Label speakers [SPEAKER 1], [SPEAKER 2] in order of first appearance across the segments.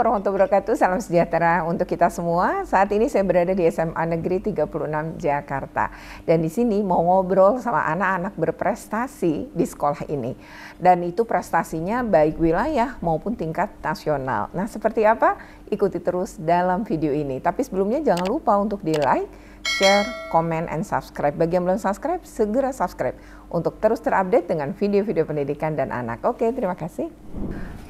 [SPEAKER 1] warahmatullahi wabarakatuh. Salam sejahtera untuk kita semua. Saat ini saya berada di SMA Negeri 36 Jakarta. Dan di sini mau ngobrol sama anak-anak berprestasi di sekolah ini. Dan itu prestasinya baik wilayah maupun tingkat nasional. Nah, seperti apa? Ikuti terus dalam video ini. Tapi sebelumnya jangan lupa untuk di-like, share, comment, and subscribe. Bagi yang belum subscribe, segera subscribe untuk terus terupdate dengan video-video pendidikan dan anak. Oke, terima kasih.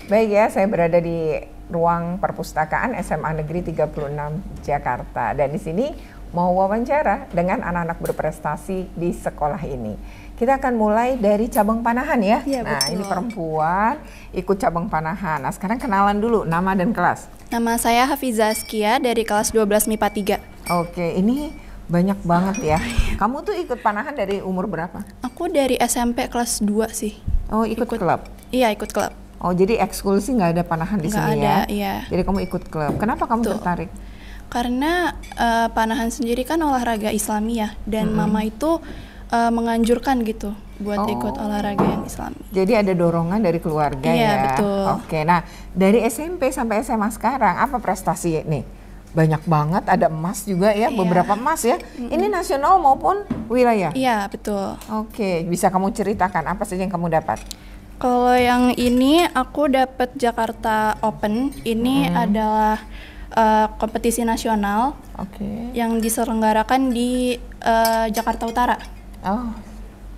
[SPEAKER 1] Baik ya, saya berada di ruang perpustakaan SMA Negeri 36 Jakarta dan di sini mau wawancara dengan anak-anak berprestasi di sekolah ini. Kita akan mulai dari cabang panahan ya. ya nah, betul. ini perempuan ikut cabang panahan. Nah, sekarang kenalan dulu nama dan kelas. Nama saya Hafiza Askia dari kelas 12 MIPA 3. Oke, ini banyak banget ya.
[SPEAKER 2] Kamu tuh ikut panahan dari umur berapa? Aku dari SMP kelas 2
[SPEAKER 1] sih. Oh, ikut, ikut klub? Iya, ikut klub. Oh, jadi ekskul sih nggak ada panahan di gak sini ya? ada, ya? iya. Jadi kamu ikut klub. Kenapa kamu tuh. tertarik?
[SPEAKER 2] Karena uh, panahan sendiri kan olahraga islami ya. Dan mm -hmm. mama itu uh, menganjurkan gitu buat oh. ikut olahraga
[SPEAKER 1] yang islami. Jadi ada dorongan dari keluarga iya, ya. Iya betul. Oke, nah dari SMP sampai SMA sekarang apa prestasi nih? banyak banget ada emas juga ya yeah. beberapa emas ya mm-hmm. ini nasional maupun wilayah iya betul oke bisa kamu ceritakan apa saja yang kamu dapat
[SPEAKER 2] kalau yang ini aku dapat Jakarta Open ini mm. adalah uh, kompetisi nasional okay. yang diselenggarakan di uh, Jakarta Utara oh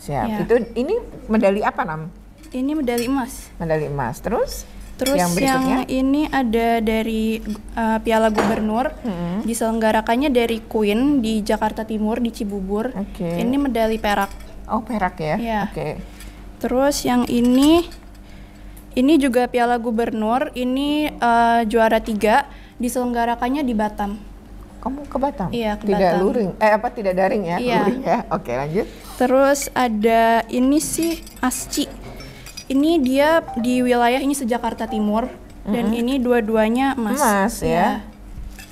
[SPEAKER 2] siap yeah. itu ini
[SPEAKER 1] medali apa nam
[SPEAKER 2] ini medali emas
[SPEAKER 1] medali emas terus Terus yang, yang
[SPEAKER 2] ini ada dari uh, Piala Gubernur hmm. diselenggarakannya dari Queen di Jakarta Timur di Cibubur. Okay. Ini medali perak. Oh, perak ya. ya. Oke. Okay. Terus yang ini ini juga Piala Gubernur, ini uh, juara tiga diselenggarakannya di Batam. Kamu ke Batam?
[SPEAKER 1] Iya, ke tidak Batam. luring. Eh apa tidak daring ya? Iya. Luring ya. Oke, lanjut.
[SPEAKER 2] Terus ada ini sih ASCI ini dia di wilayah ini sejakarta timur mm-hmm. dan ini dua-duanya emas emas ya. ya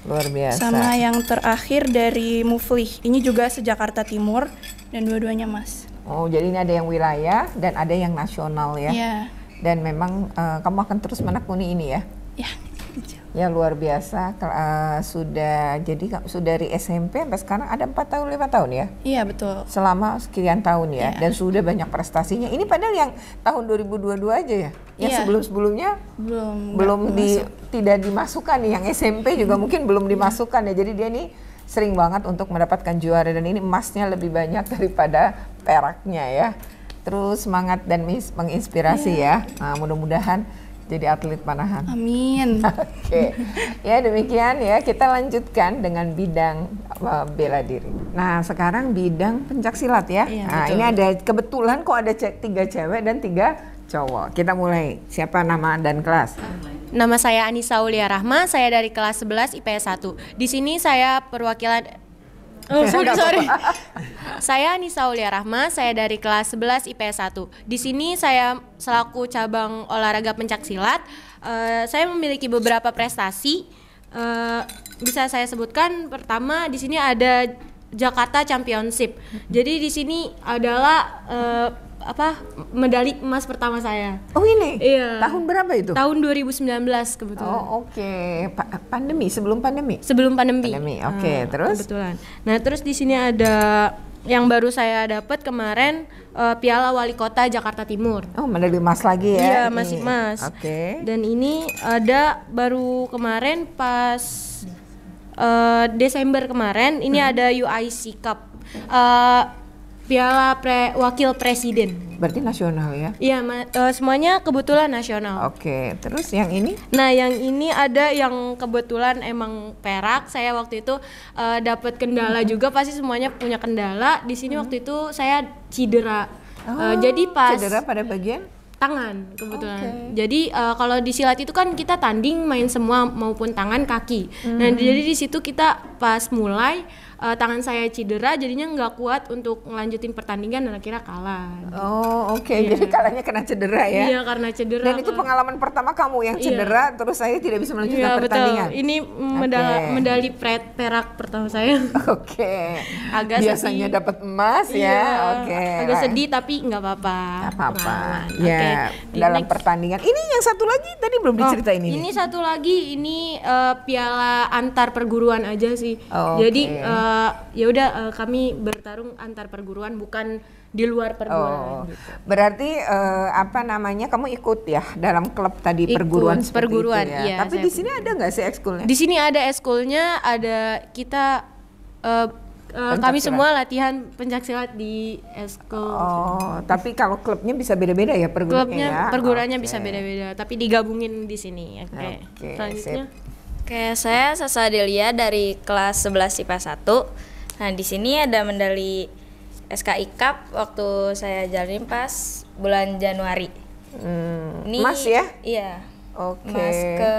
[SPEAKER 1] luar biasa sama
[SPEAKER 2] yang terakhir dari Muflih ini juga sejakarta timur dan dua-duanya emas
[SPEAKER 1] oh jadi ini ada yang wilayah dan ada yang nasional ya yeah. dan memang uh, kamu akan terus menekuni ini ya ya Ya luar biasa uh, sudah jadi sudah dari SMP sampai sekarang ada empat tahun lima tahun ya. Iya betul. Selama sekian tahun ya iya. dan sudah banyak prestasinya. Ini padahal yang tahun 2022 aja ya. Yang iya. sebelum sebelumnya
[SPEAKER 2] belum belum di
[SPEAKER 1] tidak dimasukkan nih. Yang SMP juga mungkin belum iya. dimasukkan ya. Jadi dia ini sering banget untuk mendapatkan juara dan ini emasnya lebih banyak daripada peraknya ya. Terus semangat dan menginspirasi iya. ya. Nah, mudah-mudahan jadi atlet panahan. Amin. Oke. okay. Ya demikian ya kita lanjutkan dengan bidang uh, bela diri. Nah, sekarang bidang pencak silat ya. Iya, nah, betul. ini ada kebetulan kok ada cek tiga cewek dan tiga cowok. Kita mulai. Siapa nama dan kelas?
[SPEAKER 3] Nama saya Anissa Ulia Rahma, saya dari kelas 11 IPS 1. Di sini saya perwakilan Oh, sorry, sorry. saya Nisa Ulia Rahma, saya dari kelas 11 IPS 1. Di sini saya selaku cabang olahraga pencak silat. Uh, saya memiliki beberapa prestasi. Uh, bisa saya sebutkan pertama di sini ada Jakarta Championship. Jadi di sini adalah uh, apa medali emas pertama saya. Oh ini? Iya. Tahun berapa itu? Tahun 2019 kebetulan. Oh oke. Okay. Pa pandemi sebelum pandemi? Sebelum pandemi. Pandemi. Ah, oke okay. nah, terus? Kebetulan. Nah terus di sini ada yang baru saya dapat kemarin uh, Piala Wali Kota Jakarta Timur. Oh
[SPEAKER 1] medali emas lagi ya? Iya masih iya, emas. Oke. Okay.
[SPEAKER 3] Dan ini ada baru kemarin pas uh, Desember kemarin ini hmm. ada UIC Cup. Uh, Piala Pre Wakil Presiden.
[SPEAKER 1] Berarti nasional ya?
[SPEAKER 3] Iya, uh, semuanya kebetulan nasional.
[SPEAKER 1] Oke, okay. terus yang ini?
[SPEAKER 3] Nah, yang ini ada yang kebetulan emang perak. Saya waktu itu uh, eh, dapat kendala hmm. juga, pasti semuanya punya kendala. Di sini hmm. waktu mm-hmm. itu saya cedera. Eh, oh, uh, jadi pas cedera pada bagian tangan kebetulan. Okay. Jadi uh, kalau di silat itu kan kita tanding main semua maupun tangan kaki. Hmm. Nah, mm-hmm. jadi di situ kita pas mulai uh, tangan saya cedera jadinya nggak kuat untuk ngelanjutin pertandingan dan akhirnya kalah.
[SPEAKER 1] Oh oke okay. Iya. yeah. jadi kalahnya karena cedera ya? Iya yeah, karena cedera. Dan itu pengalaman pertama kamu yang iya. cedera yeah. terus saya tidak bisa melanjutkan yeah, iya, pertandingan. Betul. Ini
[SPEAKER 3] medali okay. medali perak pertama saya. Oke. Okay. Agak biasanya dapat
[SPEAKER 1] emas ya. Oke. Okay. Agak sedih
[SPEAKER 3] tapi nggak apa-apa. Nggak apa-apa. Ya yeah. okay. dalam next. pertandingan. Ini yang
[SPEAKER 1] satu lagi tadi belum oh, diceritain oh, ini. Ini
[SPEAKER 3] satu lagi ini uh, piala antar perguruan aja sih. Oh, okay. Jadi uh, ya udah uh, kami bertarung antar perguruan bukan di luar perguruan. Oh,
[SPEAKER 1] gitu. Berarti uh, apa namanya kamu ikut ya dalam klub tadi ikut, perguruan perguruan itu ya. Iya, Tapi di sini ada nggak sih ekskulnya? Di sini
[SPEAKER 3] ada ekskulnya, ada kita uh, uh, kami semua latihan pencaksilat di esko. Oh, gitu. tapi kalau klubnya bisa beda-beda
[SPEAKER 1] ya perguruannya. Klubnya ya? perguruannya okay. bisa
[SPEAKER 3] beda-beda, tapi digabungin di sini. Ya, oke. Okay.
[SPEAKER 1] Okay, Selanjutnya. Sip.
[SPEAKER 4] Oke, saya Sasa Adelia dari kelas 11 IPA 1. Nah, di sini ada medali SKI Cup waktu saya jalin pas bulan Januari.
[SPEAKER 1] Hmm, Ini, mas
[SPEAKER 4] ya? Iya. Oke. Okay. Mas ke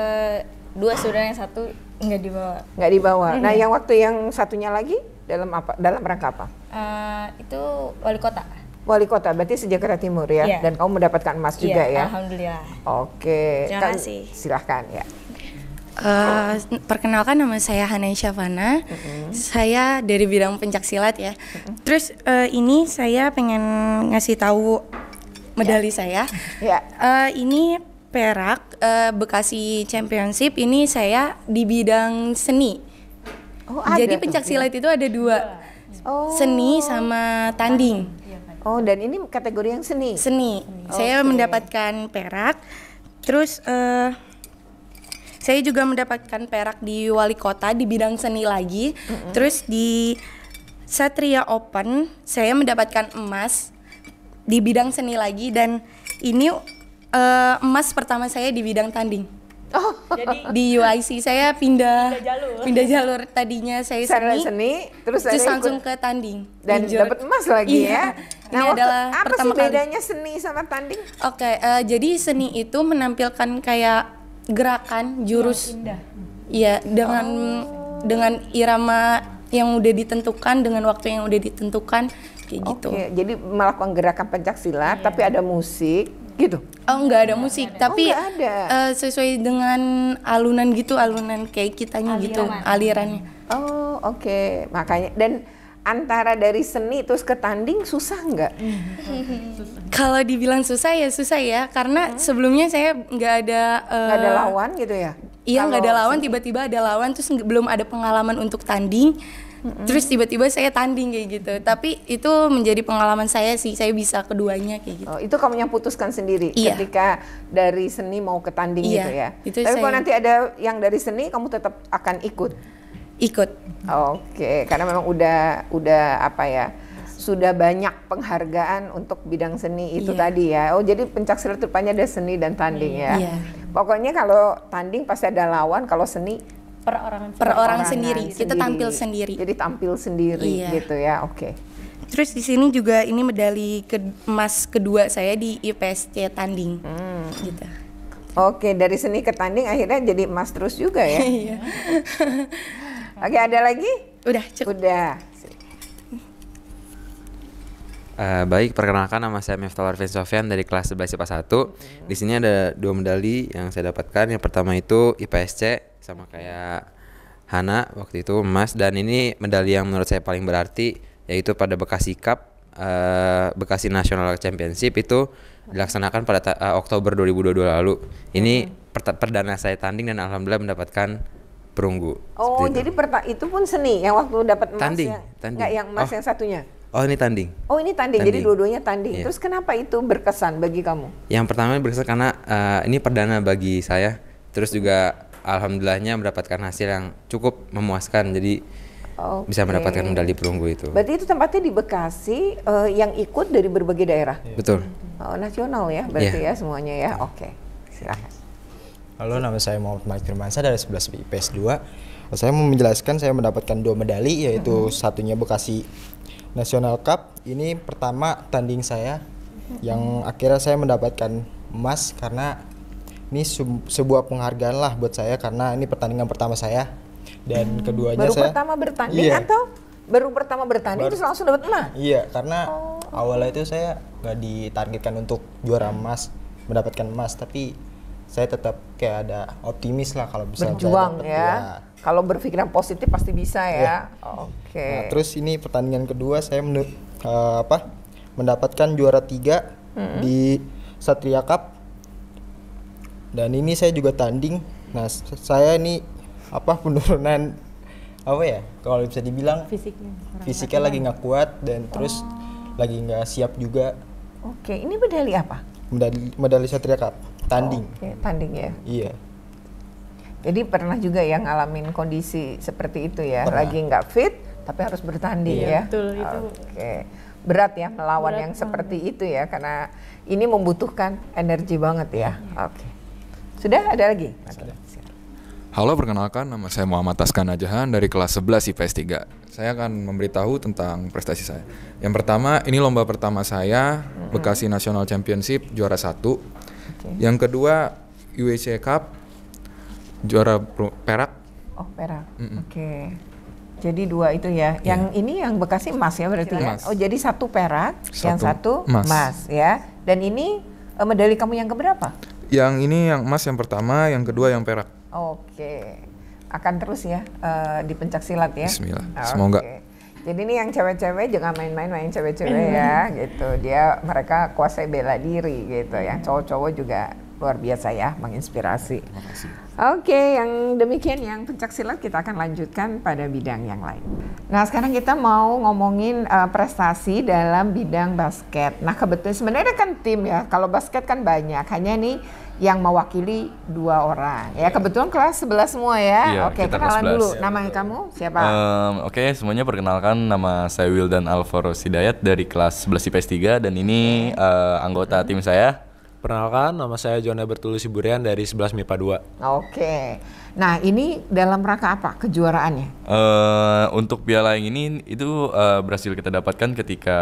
[SPEAKER 4] dua sudah yang satu nggak dibawa.
[SPEAKER 1] Nggak dibawa. Hmm. Nah, yang waktu yang satunya lagi dalam apa? Dalam rangka apa?
[SPEAKER 4] Uh, itu wali kota
[SPEAKER 1] wali kota berarti sejahtera timur ya yeah. dan kamu mendapatkan emas yeah, juga ya alhamdulillah oke okay. terima kasih silahkan ya
[SPEAKER 5] Uh, perkenalkan nama saya Hanaisha Fana. Mm -hmm. Saya dari bidang pencaksilat ya. Mm -hmm. Terus uh, ini saya pengen ngasih tahu medali yeah. saya. Yeah. Ya. Uh, ini perak uh, Bekasi Championship. Ini saya di bidang seni. Oh, ada Jadi pencaksilat ya. silat itu ada dua. Oh. Seni sama tanding. Iya, oh, dan ini kategori yang seni. Seni. seni. Saya okay. mendapatkan perak. Terus uh, saya juga mendapatkan perak di wali kota di bidang seni lagi. Mm-hmm. Terus di Satria Open saya mendapatkan emas di bidang seni lagi dan ini uh, emas pertama saya di bidang tanding. Oh. Jadi di UIC saya pindah pindah jalur. Pindah jalur tadinya saya seni, seni terus, terus langsung ikut. ke tanding dan dapat emas lagi iya. ya. Nah, ini adalah apa pertama sih bedanya kali. seni sama tanding? Oke, okay, uh, eh, jadi seni itu menampilkan kayak gerakan jurus Iya, dengan oh. dengan irama yang udah ditentukan dengan
[SPEAKER 1] waktu yang udah ditentukan kayak okay. gitu. jadi melakukan gerakan pencaksilat yeah. tapi ada musik gitu. Oh,
[SPEAKER 5] enggak ada musik, ada. tapi oh, ada. Uh, sesuai dengan alunan gitu, alunan kayak kitanya gitu, Aliran. gitu, alirannya.
[SPEAKER 1] Oh, oke. Okay. Makanya dan antara dari seni terus ke tanding susah nggak? Kalau dibilang susah
[SPEAKER 5] ya susah ya karena hmm. sebelumnya saya nggak ada uh, ada eh, lawan gitu ya? Iya nggak ada lawan tiba-tiba ada lawan terus belum ada pengalaman untuk tanding hmm. terus tiba-tiba saya tanding kayak gitu tapi itu menjadi pengalaman saya sih saya bisa keduanya kayak gitu. Oh, itu
[SPEAKER 1] kamu yang putuskan sendiri iya. ketika dari seni mau ke tanding iya, gitu ya? Itu tapi saya... kalau nanti ada yang dari seni kamu tetap akan ikut ikut. Oke, karena memang udah udah apa ya? sudah banyak penghargaan untuk bidang seni itu yeah. tadi ya. Oh jadi pencaksilat rupanya ada seni dan tanding ya. Yeah. Pokoknya kalau tanding pasti ada lawan, kalau seni per orang sendiri. sendiri. Kita tampil sendiri. Jadi tampil
[SPEAKER 5] sendiri yeah. gitu ya. Oke. Okay. Terus di sini juga ini medali ke emas kedua saya di
[SPEAKER 1] IPSC tanding. Hmm. Gitu. Oke, okay, dari seni ke tanding akhirnya jadi emas terus juga ya. Iya. Oke, ada lagi? Udah, cukup. Udah.
[SPEAKER 6] Uh, baik, perkenalkan nama saya Miftah Arvin Sofyan dari kelas 11 IPA 1. Di sini ada dua medali yang saya dapatkan. Yang pertama itu IPSC sama kayak Hana waktu itu emas dan ini medali yang menurut saya paling berarti yaitu pada Bekasi Cup uh, eh, Bekasi National Championship itu dilaksanakan pada uh, Oktober 2022 lalu. Ini perdana saya tanding dan alhamdulillah mendapatkan perunggu.
[SPEAKER 1] Oh, jadi itu pun seni yang waktu dapat emas tanding, yang, tanding. Enggak, yang emas oh. yang satunya. Oh ini tanding. Oh ini tanding. tanding. Jadi dua-duanya tanding. Yeah. Terus kenapa itu berkesan bagi kamu?
[SPEAKER 6] Yang pertama berkesan karena uh, ini perdana bagi saya. Terus juga alhamdulillahnya mendapatkan hasil yang cukup memuaskan. Jadi okay. bisa mendapatkan medali perunggu itu.
[SPEAKER 7] Berarti
[SPEAKER 1] itu tempatnya di Bekasi uh, yang ikut dari berbagai daerah. Yeah. Betul. Oh, nasional ya berarti yeah. ya semuanya ya. Oke. Okay.
[SPEAKER 7] Silakan. Halo, nama saya Muhammad Malik Firmansa dari 11 IPS 2. Saya mau menjelaskan saya mendapatkan dua medali yaitu mm-hmm. satunya Bekasi National Cup. Ini pertama tanding saya mm-hmm. yang akhirnya saya mendapatkan emas karena ini sebuah penghargaan lah buat saya karena ini pertandingan pertama saya dan hmm. keduanya baru saya pertama bertanding iya. atau
[SPEAKER 1] baru pertama bertanding baru, terus langsung dapat emas?
[SPEAKER 7] Iya, karena oh. awalnya itu saya nggak ditargetkan untuk juara emas, mendapatkan emas, tapi saya tetap kayak ada optimis lah kalau bisa berjuang ya. ya.
[SPEAKER 1] Kalau berpikiran positif pasti bisa ya. ya. Oke. Okay. Nah,
[SPEAKER 7] terus ini pertandingan kedua saya menur, uh, eh, apa mendapatkan juara tiga hmm di Satria Cup. Dan ini saya juga tanding. Nah saya ini apa penurunan apa ya kalau bisa dibilang fisiknya fisiknya lagi nggak kuat dan oh. terus lagi nggak siap juga.
[SPEAKER 1] Oke, ini medali apa?
[SPEAKER 7] Medali medali Satria Cup. Tanding. Oh,
[SPEAKER 1] okay. Tanding ya.
[SPEAKER 7] Iya. Jadi
[SPEAKER 1] pernah juga yang ngalamin kondisi seperti itu ya, pernah. lagi nggak fit tapi harus bertanding iya, ya. Betul itu. Oke. Okay. Berat ya melawan Berat yang banget. seperti itu ya karena ini membutuhkan energi banget ya. Iya. Oke. Okay. Sudah ada lagi? Okay.
[SPEAKER 8] Halo, perkenalkan nama saya Muhammad Taskan Najahan dari kelas 11 IPS 3. Saya akan memberitahu tentang prestasi saya. Yang pertama, ini lomba pertama saya, Bekasi National Championship juara satu. Okay. Yang kedua UEC Cup juara perak.
[SPEAKER 1] Oh perak. Mm -mm. Oke. Okay. Jadi dua itu ya. Iya. Yang yeah. ini yang Bekasi emas ya berarti ya. Oh jadi satu perak, satu yang satu emas. ya. Dan ini eh, medali kamu yang keberapa?
[SPEAKER 6] Yang ini yang emas yang pertama, yang kedua yang perak.
[SPEAKER 1] Oke. Okay. Akan terus ya uh, di pencaksilat ya. Bismillah. Semoga. Jadi ini yang cewek-cewek jangan main-main main cewek-cewek iya. ya gitu. Dia mereka kuasai bela diri gitu. ya. Yang cowok-cowok juga luar biasa ya menginspirasi. Oke, okay, yang demikian yang pencak silat kita akan lanjutkan pada bidang yang lain. Nah, sekarang kita mau ngomongin uh, prestasi dalam bidang basket. Nah, kebetulan sebenarnya kan tim ya. Kalau basket kan banyak. Hanya nih yang mewakili dua orang. Ya, iya. kebetulan kelas 11 semua ya. Yeah, Oke, okay, kenalan dulu. Nama kamu siapa?
[SPEAKER 8] Um, Oke, okay, semuanya perkenalkan nama saya Wildan Alvaro Sidayat dari kelas 11 IPS 3 dan ini uh, anggota tim saya. Perkenalkan, nama saya Jona Bertulus Siburian dari 11 MIPA 2. Oke.
[SPEAKER 1] Okay. Nah, ini dalam rangka apa kejuaraannya?
[SPEAKER 8] Uh, untuk piala yang ini itu uh, berhasil kita dapatkan ketika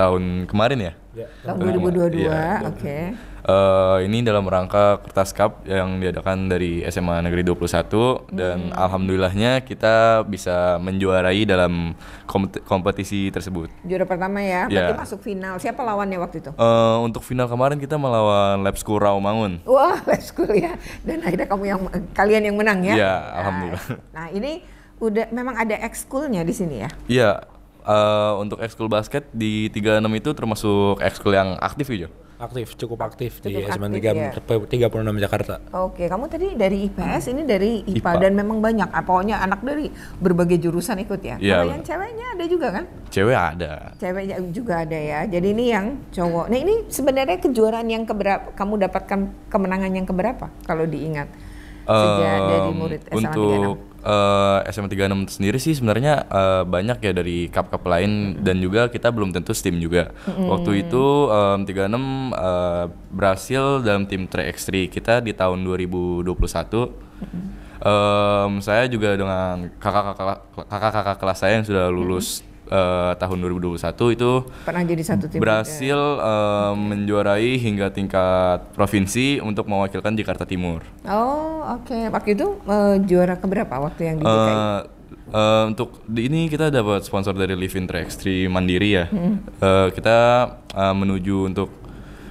[SPEAKER 8] tahun kemarin ya. ya.
[SPEAKER 1] Tahun 2022, ya. oke
[SPEAKER 8] uh, ini dalam rangka Kertas Cup yang diadakan dari SMA Negeri 21 hmm. dan alhamdulillahnya kita bisa menjuarai dalam kompetisi tersebut.
[SPEAKER 1] Juara pertama ya, ya. berarti yeah. masuk final. Siapa lawannya waktu itu?
[SPEAKER 8] Uh, untuk final kemarin kita melawan Lab School Rawamangun.
[SPEAKER 1] Wah, Lab School ya. Dan akhirnya kamu yang kalian yang menang ya. Iya, yeah, alhamdulillah. Nah, ini udah memang ada ekskulnya di sini ya?
[SPEAKER 8] Iya. Yeah, uh, untuk ekskul basket di 36 itu termasuk ekskul yang aktif ya, Aktif,
[SPEAKER 9] cukup aktif cukup di
[SPEAKER 8] tiga ya. 36 Jakarta.
[SPEAKER 1] Oke, kamu tadi dari IPS, hmm. ini dari IPA, IPA. dan memang banyak. Ah, pokoknya anak dari berbagai jurusan ikut ya. ya Kalau yang ceweknya ada juga kan?
[SPEAKER 8] Cewek ada.
[SPEAKER 1] Ceweknya juga ada ya. Jadi ini yang cowok. Nah ini sebenarnya kejuaraan yang keberapa? Kamu dapatkan kemenangan yang keberapa? Kalau diingat
[SPEAKER 8] sejak dari murid SMA Untuk uh, SMA 36 sendiri sih sebenarnya uh, banyak ya dari cup-cup lain mm. dan juga kita belum tentu tim juga. Mm. Waktu itu um, 36 uh, berhasil dalam tim 3x3 kita di tahun 2021. Mm. Um, saya juga dengan kakak-kakak kakak-kakak kelas saya yang sudah lulus mm uh, tahun 2021 itu
[SPEAKER 1] pernah jadi satu tim berhasil
[SPEAKER 8] ya. uh, menjuarai hingga tingkat provinsi untuk mewakilkan Jakarta Timur.
[SPEAKER 1] Oh oke okay. waktu itu uh, juara keberapa waktu yang di
[SPEAKER 8] Uh, untuk di ini kita dapat sponsor dari Live in Track Mandiri ya. Hmm. Uh, kita uh, menuju untuk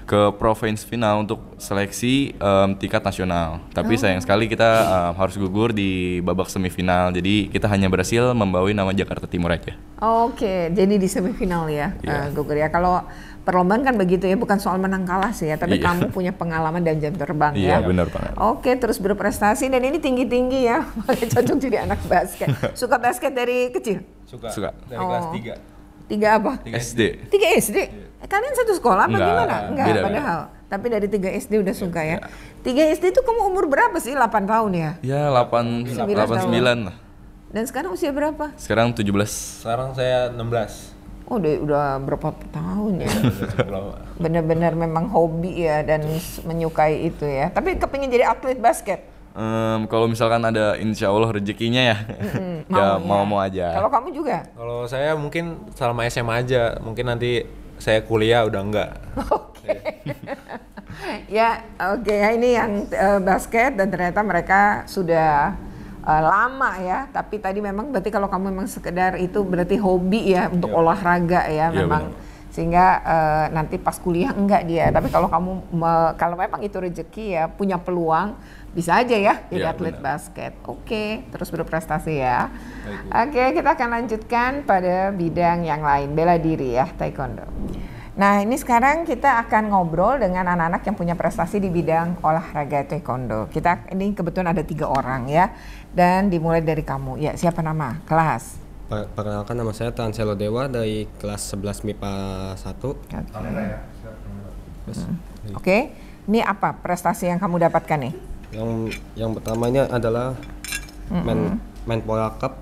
[SPEAKER 8] ke provinsi final untuk seleksi um, tingkat nasional. Tapi oh. sayang sekali kita um, harus gugur di babak semifinal. Jadi kita hanya berhasil membawa nama Jakarta Timur aja.
[SPEAKER 1] Oke, okay. jadi di semifinal ya yeah. Iya. uh, gugur ya. Kalau perlombaan kan begitu ya, bukan soal menang kalah sih ya, tapi yeah. kamu punya pengalaman dan jam terbang yeah, ya. Iya, benar banget. Oke, terus berprestasi dan ini tinggi-tinggi ya. cocok jadi anak basket. Suka basket dari kecil?
[SPEAKER 8] Suka. Suka. Dari oh. kelas
[SPEAKER 1] 3. 3 apa? 3 SD. 3 SD. Eh, kalian satu sekolah apa enggak, gimana? Enggak, beda, padahal. Tapi dari 3 SD udah suka ya. ya. 3 SD itu kamu umur berapa sih? 8 tahun ya?
[SPEAKER 8] Ya, 8 9 8 lah.
[SPEAKER 1] Dan sekarang usia berapa?
[SPEAKER 8] Sekarang 17. Sekarang saya 16.
[SPEAKER 1] Oh, udah, udah berapa tahun ya? Bener-bener memang hobi ya dan menyukai itu ya. Tapi kepingin jadi atlet basket?
[SPEAKER 8] Um, kalau misalkan ada insya Allah rezekinya ya, mm mau, ya mau-mau ya. aja.
[SPEAKER 1] Kalau kamu juga?
[SPEAKER 9] Kalau saya mungkin selama SMA aja, mungkin nanti saya kuliah udah enggak. Oke.
[SPEAKER 1] ya, oke ya ini yang uh, basket dan ternyata mereka sudah uh, lama ya. Tapi tadi memang berarti kalau kamu memang sekedar itu berarti hobi ya untuk iya. olahraga ya, iya, memang. sehingga uh, nanti pas kuliah enggak dia tapi kalau kamu kalau memang itu rezeki ya punya peluang bisa aja ya jadi ya, atlet benar. basket. Oke, okay, terus berprestasi ya. Oke, okay, kita akan lanjutkan pada bidang yang lain, bela diri ya, taekwondo. Nah, ini sekarang kita akan ngobrol dengan anak-anak yang punya prestasi di bidang olahraga taekwondo. Kita ini kebetulan ada tiga orang ya, dan dimulai dari kamu. Ya, siapa nama? Kelas?
[SPEAKER 7] Perkenalkan nama saya Tanselo Dewa dari kelas 11 MIPA 1. Oke. Okay. Ya, hmm. Oke.
[SPEAKER 1] Okay. Ini apa prestasi yang kamu dapatkan nih?
[SPEAKER 7] yang yang pertamanya adalah mm -hmm. men Pola Cup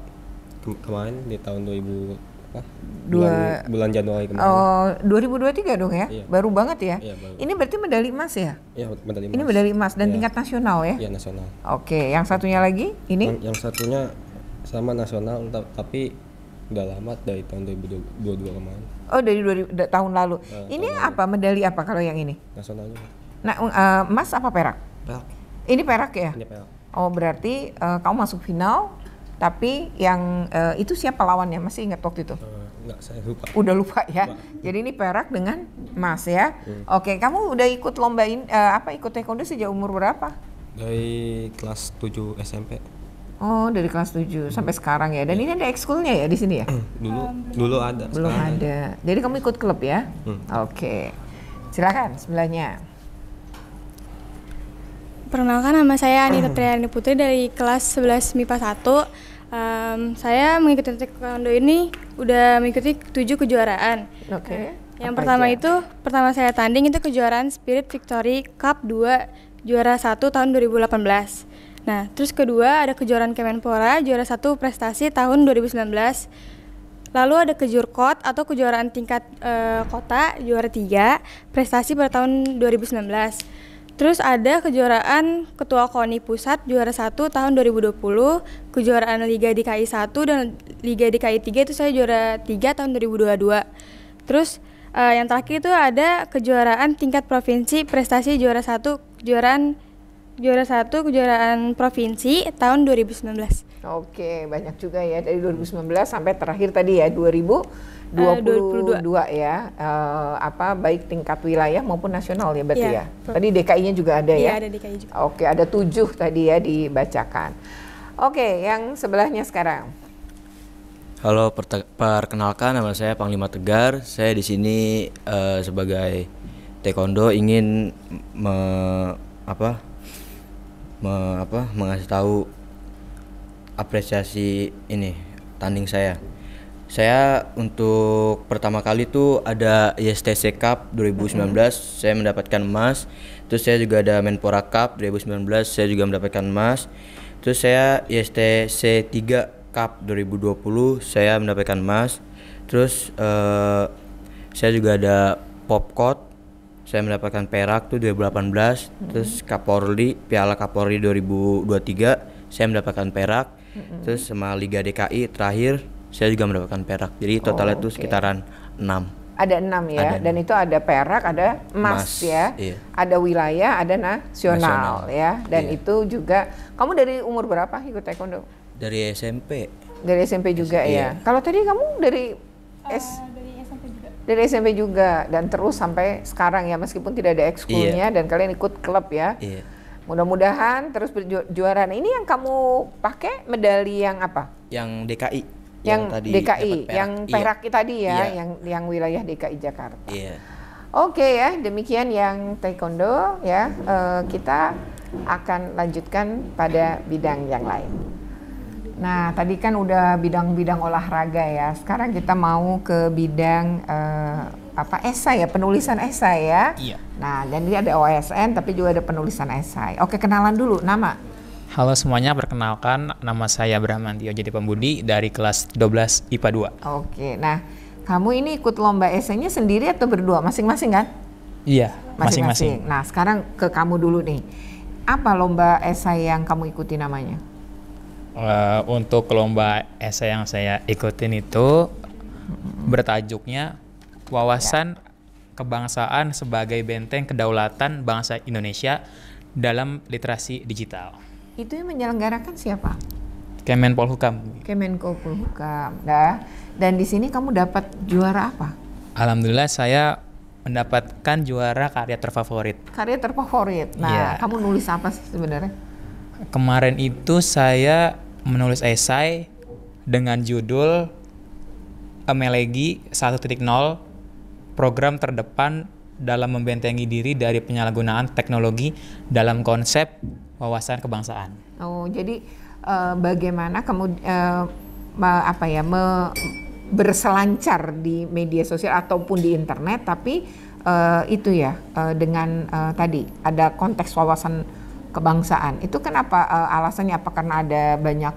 [SPEAKER 7] ke kemarin di tahun 2000 apa? Dua, bulan, bulan Januari kemarin. Oh,
[SPEAKER 1] 2023 dong ya? Iya. Baru banget ya? Iya, baru. Ini berarti medali emas ya?
[SPEAKER 7] Iya, medali emas. Ini medali emas dan iya. tingkat nasional ya? Iya, nasional. Oke, yang satunya lagi ini? Yang, yang satunya sama nasional tapi udah lama dari tahun 2022 kemarin.
[SPEAKER 1] Oh, dari 2000, tahun lalu. Nah, ini tahun apa lalu. medali apa kalau yang ini? Nasionalnya. Nah, uh, emas apa perak? Perak. Ini perak ya? Ini perak. Oh berarti uh, kamu masuk final, tapi yang uh, itu siapa lawannya? Masih ingat waktu itu? Uh,
[SPEAKER 7] enggak, saya lupa. Udah
[SPEAKER 1] lupa ya. Lupa. Jadi ini perak dengan emas ya. Hmm. Oke, kamu udah ikut lomba uh, apa ikut taekwondo sejak umur berapa?
[SPEAKER 7] Dari kelas 7 SMP.
[SPEAKER 1] Oh, dari kelas 7 hmm. sampai sekarang ya. Dan ya. ini ada ekskulnya ya di sini ya? Hmm,
[SPEAKER 7] dulu dulu ada. Belum
[SPEAKER 1] ada. Jadi kamu ikut klub ya? Hmm. Oke. Silakan sebelahnya. Perkenalkan nama saya Anita hmm. Triani Putri dari kelas
[SPEAKER 10] 11 MIPA 1. Um, saya mengikuti taekwondo ini udah mengikuti 7 kejuaraan.
[SPEAKER 4] Oke. Okay. Yang Apa pertama
[SPEAKER 10] aja? itu pertama saya tanding itu kejuaraan Spirit Victory Cup 2 juara 1 tahun 2018. Nah, terus kedua ada kejuaraan Kemenpora juara 1 prestasi tahun 2019. Lalu ada kejurkot atau kejuaraan tingkat uh, kota juara 3 prestasi pada tahun 2019. Terus ada kejuaraan Ketua KONI Pusat juara 1 tahun 2020, kejuaraan Liga DKI 1 dan Liga DKI 3 itu saya juara 3 tahun 2022. Terus uh, yang terakhir itu ada kejuaraan tingkat provinsi prestasi juara 1, kejuaraan juara 1 kejuaraan provinsi tahun
[SPEAKER 1] 2019. Oke, banyak juga ya dari 2019 sampai terakhir tadi ya 2022 uh, 22. ya. Uh, apa baik tingkat wilayah maupun nasional ya berarti yeah. ya. Tadi DKI-nya juga ada yeah, ya. Iya, ada DKI juga. Oke, ada tujuh tadi ya dibacakan. Oke, yang sebelahnya sekarang.
[SPEAKER 11] Halo, perkenalkan nama saya Panglima Tegar. Saya di sini uh, sebagai taekwondo ingin me, apa? Me, apa? mengasih tahu apresiasi ini tanding saya. Saya untuk pertama kali itu ada ISTC Cup 2019, mm -hmm. saya mendapatkan emas. Terus saya juga ada Menpora Cup 2019, saya juga mendapatkan emas. Terus saya ISTC 3 Cup 2020, saya mendapatkan emas. Terus uh, saya juga ada Popcot saya mendapatkan perak tuh 2018 hmm. terus mm-hmm. Kapolri Piala Kapolri 2023 saya mendapatkan perak hmm Terus sama Liga DKI terakhir saya juga mendapatkan perak. Jadi totalnya oh, itu okay. sekitaran 6
[SPEAKER 1] ada enam ya, ada dan itu ada perak, ada emas, Mas, ya, iya. ada wilayah, ada nasional, nasional. ya, dan iya. itu juga. Kamu dari umur berapa ikut taekwondo?
[SPEAKER 11] Dari SMP.
[SPEAKER 1] Dari SMP juga SMP, ya. Iya. Kalau tadi kamu dari eh, S. Uh, dari SMP juga. dan terus sampai sekarang ya meskipun tidak ada ekskulnya yeah. dan kalian ikut klub ya. Yeah. Mudah-mudahan terus berjuara. ini yang kamu pakai medali yang apa?
[SPEAKER 12] Yang DKI. Yang, yang tadi DKI, perak. yang iya. perak iya.
[SPEAKER 1] tadi ya, iya. yang yang wilayah DKI Jakarta. Iya. Oke ya, demikian yang taekwondo ya. Uh, kita akan lanjutkan pada bidang yang lain. Nah, tadi kan udah bidang-bidang olahraga ya. Sekarang kita mau ke bidang uh, apa esai ya, penulisan esai ya. Iya. Nah, jadi ada OSN tapi juga ada penulisan esai. Oke, kenalan dulu nama.
[SPEAKER 6] Halo semuanya, perkenalkan nama saya Brahmantio jadi pembudi dari kelas 12 IPA
[SPEAKER 1] 2. Oke, nah kamu ini ikut lomba esainya sendiri atau berdua masing-masing kan?
[SPEAKER 6] Iya, masing-masing.
[SPEAKER 1] Nah, sekarang ke kamu dulu nih. Apa lomba esai yang kamu ikuti namanya?
[SPEAKER 6] Uh, untuk lomba esai yang saya ikutin itu bertajuknya wawasan ya kebangsaan sebagai benteng kedaulatan bangsa Indonesia dalam literasi digital.
[SPEAKER 1] Itu yang menyelenggarakan siapa?
[SPEAKER 6] Kemenpolhukam. Hukam.
[SPEAKER 1] Kemenko Polhukam. Nah, dan di sini kamu dapat juara apa?
[SPEAKER 6] Alhamdulillah saya mendapatkan juara karya terfavorit.
[SPEAKER 1] Karya terfavorit. Nah, yeah. kamu nulis apa sih sebenarnya?
[SPEAKER 6] Kemarin itu saya menulis esai dengan judul Melegi 1.0 program terdepan dalam membentengi diri dari penyalahgunaan teknologi dalam konsep wawasan kebangsaan.
[SPEAKER 1] Oh, jadi uh, bagaimana kemudian uh, eh, apa ya me berselancar di media sosial ataupun di internet, tapi uh, itu ya uh, dengan uh, tadi ada konteks wawasan kebangsaan. Itu kenapa uh, alasannya? Apa karena ada banyak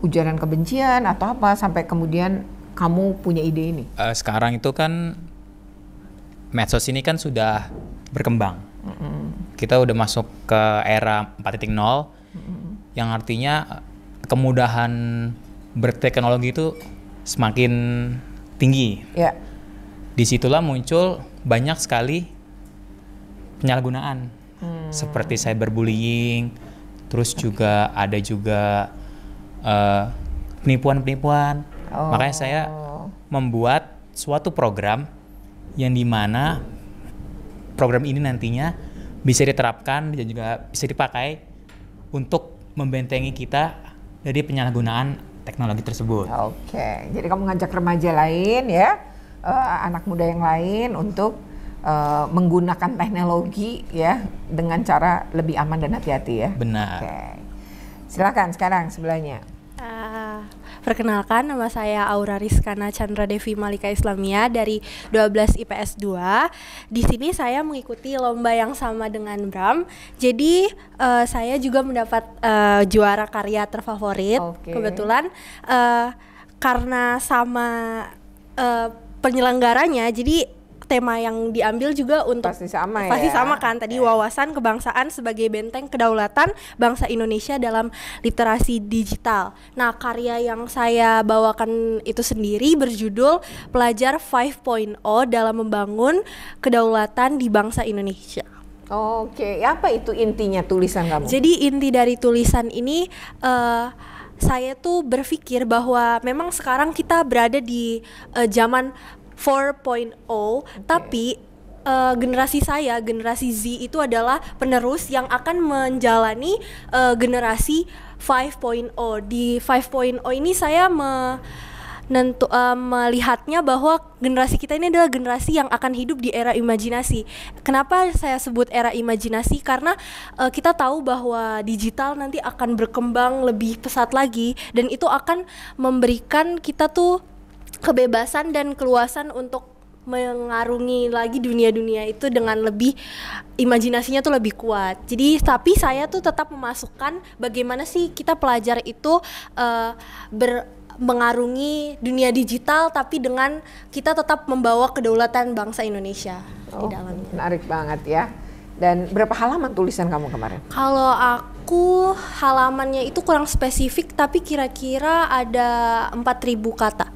[SPEAKER 1] ujaran kebencian atau apa sampai kemudian kamu punya ide ini?
[SPEAKER 6] Uh, sekarang itu kan medsos ini kan sudah berkembang.
[SPEAKER 1] Mm
[SPEAKER 12] -hmm.
[SPEAKER 6] Kita udah masuk ke era 4.0 mm -hmm. yang artinya eh, kemudahan berteknologi itu semakin tinggi. Yeah. Disitulah muncul banyak sekali penyalahgunaan mm. seperti cyberbullying, terus juga ada juga eh, penipuan-penipuan. Uh, oh. Makanya saya oh. membuat suatu program yang dimana program ini nantinya bisa diterapkan dan juga bisa dipakai untuk membentengi kita dari penyalahgunaan teknologi tersebut. Oke,
[SPEAKER 1] okay. jadi kamu ngajak remaja lain ya, uh, anak muda yang lain untuk uh, menggunakan teknologi ya dengan cara lebih aman dan hati-hati ya. Benar. Oke, okay. silakan sekarang sebelahnya. Uh,
[SPEAKER 13] Perkenalkan nama saya Aura Rizkana Chandra Devi Malika Islamia dari 12 IPS 2. Di sini saya mengikuti lomba yang sama dengan Bram. Jadi uh, saya juga mendapat uh, juara karya terfavorit. Okay. Kebetulan uh, karena sama uh, penyelenggaranya jadi tema yang diambil juga untuk pasti sama ya. Pasti sama kan tadi iya. wawasan kebangsaan sebagai benteng kedaulatan bangsa Indonesia dalam literasi digital. Nah, karya yang saya bawakan itu sendiri berjudul Pelajar 5.0 dalam membangun kedaulatan di bangsa Indonesia.
[SPEAKER 1] Oke, apa itu intinya tulisan kamu? Jadi
[SPEAKER 13] inti dari tulisan ini uh, saya tuh berpikir bahwa memang sekarang kita berada di uh, zaman 4.0 okay. tapi uh, generasi saya, generasi Z itu adalah penerus yang akan menjalani uh, generasi 5.0. Di 5.0 ini saya me nentu, uh, eh, melihatnya bahwa generasi kita ini adalah generasi yang akan hidup di era imajinasi. Kenapa saya sebut era imajinasi? Karena uh, kita tahu bahwa digital nanti akan berkembang lebih pesat lagi dan itu akan memberikan kita tuh kebebasan dan keluasan untuk mengarungi lagi dunia-dunia itu dengan lebih imajinasinya tuh lebih kuat. Jadi tapi saya tuh tetap memasukkan bagaimana sih kita pelajar itu uh, ber mengarungi dunia digital tapi dengan kita tetap membawa kedaulatan bangsa Indonesia oh, di dalamnya.
[SPEAKER 1] Menarik banget ya. Dan berapa halaman tulisan kamu kemarin?
[SPEAKER 13] Kalau aku halamannya itu kurang spesifik tapi kira-kira ada 4000 kata.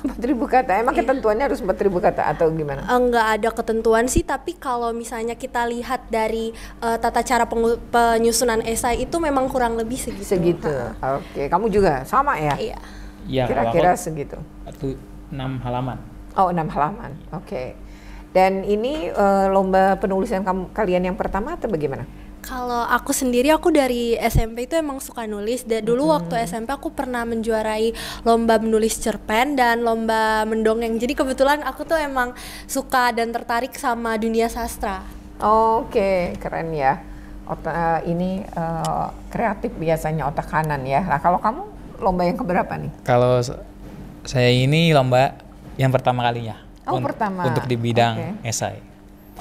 [SPEAKER 13] empat ribu kata. Emang yeah. ketentuannya
[SPEAKER 1] harus empat ribu kata atau gimana?
[SPEAKER 13] Enggak ada ketentuan sih, tapi kalau misalnya kita lihat dari uh, tata cara penyusunan esai itu memang kurang lebih segitu. Segitu.
[SPEAKER 1] Oke, okay. kamu juga sama ya? Iya.
[SPEAKER 6] Yeah. Kira-kira segitu. enam halaman.
[SPEAKER 1] Oh, enam halaman. Oke. Okay. Dan ini uh, lomba penulisan kamu, kalian yang pertama atau bagaimana?
[SPEAKER 13] Kalau aku sendiri aku dari SMP itu emang suka nulis dan dulu hmm. waktu SMP aku pernah menjuarai lomba menulis cerpen dan lomba mendongeng. Jadi kebetulan aku tuh emang suka dan tertarik sama dunia sastra.
[SPEAKER 1] Oke, okay. keren ya. Otak eh, ini uh, kreatif biasanya otak kanan ya. Nah, kalau kamu lomba yang keberapa nih?
[SPEAKER 6] Kalau saya ini lomba yang pertama kalinya.
[SPEAKER 1] Oh, un pertama. Untuk di bidang okay. esai.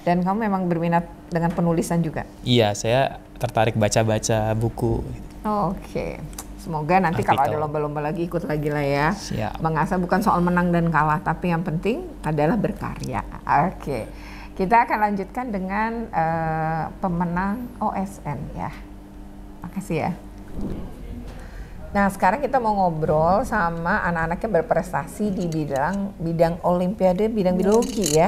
[SPEAKER 1] Dan kamu memang berminat dengan penulisan juga?
[SPEAKER 6] Iya, saya tertarik baca-baca buku.
[SPEAKER 1] Oh, Oke. Okay. Semoga nanti Artikel. kalau ada lomba-lomba lagi ikut lagi lah ya. Siap. Mengasah bukan soal menang dan kalah, tapi yang penting adalah berkarya. Oke. Okay. Kita akan lanjutkan dengan uh, pemenang OSN ya. Makasih ya. Nah, sekarang kita mau ngobrol sama anak-anak yang berprestasi di bidang bidang olimpiade, bidang biologi ya.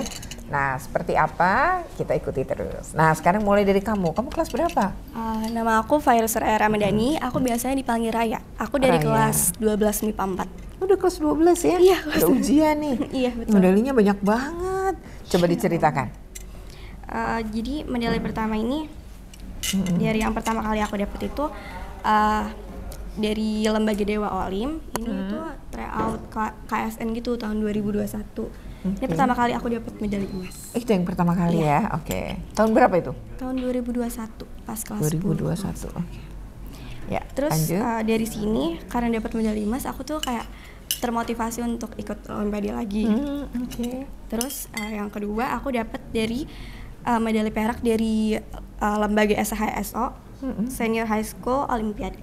[SPEAKER 1] Nah, seperti apa? Kita ikuti terus. Nah, sekarang mulai dari kamu. Kamu kelas berapa?
[SPEAKER 4] Uh, nama aku Failser Ramadhani. Medani. Hmm. Aku biasanya dipanggil Raya.
[SPEAKER 1] Aku dari Raya. kelas 12 MIPA 4. Udah kelas 12 ya? Iya, Udah ujian nih. iya, betul. Medalinya banyak banget. Coba iya. diceritakan.
[SPEAKER 4] Uh, jadi medali hmm. pertama ini hmm. dari yang pertama kali aku dapat itu uh, dari lembaga Dewa Olim. Ini hmm. itu tryout KSN gitu tahun 2021
[SPEAKER 1] Hmm. Ini pertama kali
[SPEAKER 4] aku dapat medali emas. Eh, itu
[SPEAKER 1] yang pertama kali ya. ya. Oke. Okay. Tahun berapa itu?
[SPEAKER 4] Tahun 2021 pas kelas 2021. 10. Oke.
[SPEAKER 1] Okay. Ya. Terus uh,
[SPEAKER 4] dari sini karena dapat medali emas aku tuh kayak termotivasi untuk ikut olimpiade lagi. Hmm, Oke. Okay. Terus uh, yang kedua aku dapat dari uh, medali perak dari uh, lembaga SHSO hmm. Senior High School Olimpiade.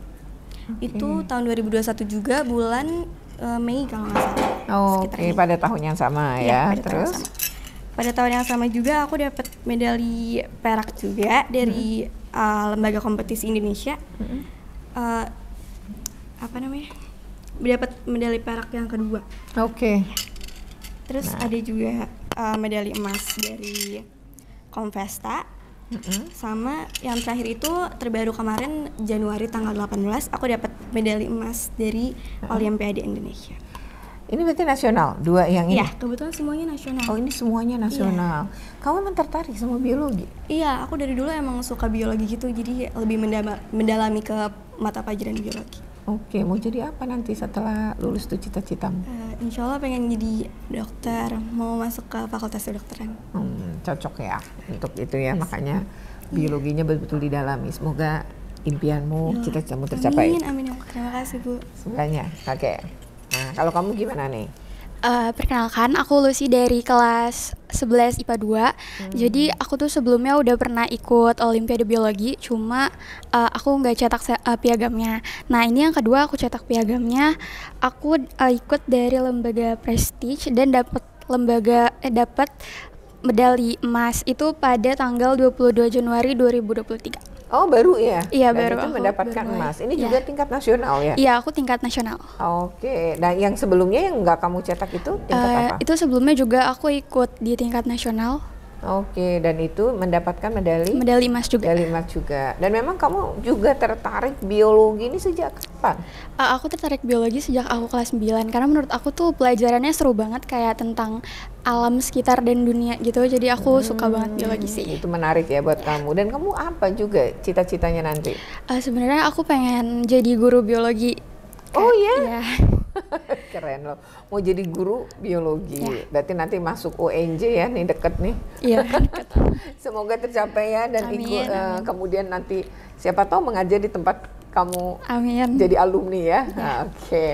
[SPEAKER 4] Okay. Itu tahun 2021 juga bulan uh, Mei kalau nggak salah
[SPEAKER 1] Oke, oh, okay. pada tahun yang sama ya. ya pada Terus tahun sama.
[SPEAKER 4] pada tahun yang sama juga aku dapat medali perak juga dari hmm. uh, lembaga kompetisi Indonesia. Hmm. Uh, apa namanya? Dapat medali perak yang kedua. Oke. Okay. Iya. Terus nah. ada juga uh, medali emas dari Konvesta. Mm-hmm. Sama yang terakhir itu terbaru kemarin Januari tanggal 18 aku dapat medali emas dari mm-hmm. Olimpiade Indonesia.
[SPEAKER 1] Ini berarti nasional, dua yang ini? Iya,
[SPEAKER 4] kebetulan semuanya nasional. Oh, ini semuanya iya. nasional. Iya. Kamu emang tertarik sama biologi? Iya, aku dari dulu emang suka biologi gitu, jadi lebih mendalami ke mata pelajaran biologi.
[SPEAKER 1] Oke, mau jadi apa nanti setelah lulus tuh cita-citamu?
[SPEAKER 4] Uh, insya Allah pengen jadi dokter, mau masuk ke fakultas kedokteran.
[SPEAKER 1] Hmm, cocok ya untuk itu ya, yes. makanya iya. biologinya betul-betul didalami. Semoga impianmu, iya. cita-citamu tercapai. Amin,
[SPEAKER 10] amin. Terima kasih, Bu.
[SPEAKER 1] Semuanya, oke. Okay. Nah, kalau kamu gimana nih?
[SPEAKER 10] Uh, perkenalkan, aku Lucy dari kelas 11 IPA 2 hmm. Jadi aku tuh sebelumnya udah pernah ikut Olimpiade Biologi Cuma uh, aku nggak cetak uh, piagamnya Nah ini yang kedua aku cetak piagamnya Aku uh, ikut dari lembaga prestige Dan dapat lembaga eh, dapat medali emas itu pada tanggal 22 Januari
[SPEAKER 1] 2023 Oh baru ya? Iya baru. Itu oh, mendapatkan baru emas. Ini ya. juga tingkat nasional ya? Iya aku tingkat nasional. Oke. Nah yang sebelumnya yang nggak kamu cetak itu tingkat uh, apa? Itu sebelumnya juga aku ikut di tingkat nasional. Oke, dan itu mendapatkan medali medali emas juga. Medali emas juga. Dan memang kamu juga tertarik biologi ini sejak kapan?
[SPEAKER 10] Uh, aku tertarik biologi sejak aku kelas 9 karena menurut aku tuh pelajarannya seru banget kayak tentang
[SPEAKER 1] alam sekitar dan dunia gitu. Jadi aku hmm, suka banget biologi sih. Itu menarik ya buat yeah. kamu. Dan kamu apa juga cita-citanya nanti?
[SPEAKER 10] Uh, sebenarnya aku pengen jadi guru biologi
[SPEAKER 1] Oh iya. Yeah. Keren loh. Mau jadi guru biologi. Yeah. Berarti nanti masuk UNJ ya nih deket nih. Iya, deket. Semoga tercapai ya dan amin, ikut, eh, amin. kemudian nanti siapa tahu mengajar di tempat kamu amin. jadi alumni ya. Yeah. Iya. Oke. Okay.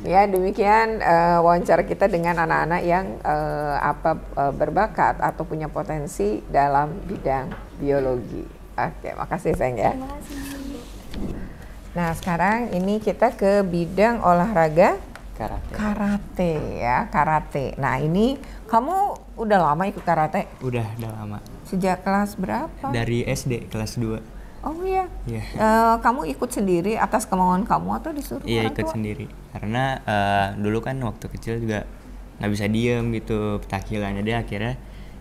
[SPEAKER 1] Ya, demikian uh, wawancara kita dengan anak-anak yang uh, apa uh, berbakat atau punya potensi dalam bidang biologi. Oke, okay, makasih sayang ya. Terima kasih. Nah, sekarang ini kita ke bidang olahraga karate. Karate ya, karate. Nah, ini kamu udah lama ikut karate?
[SPEAKER 11] Udah, udah lama.
[SPEAKER 1] Sejak kelas berapa?
[SPEAKER 11] Dari SD kelas 2. Oh iya. Yeah. Iya.
[SPEAKER 1] Uh, kamu ikut sendiri atas kemauan kamu atau disuruh? Iya, ikut tua?
[SPEAKER 11] sendiri. Karena uh, dulu kan waktu kecil juga nggak bisa diem gitu petakilan. Jadi akhirnya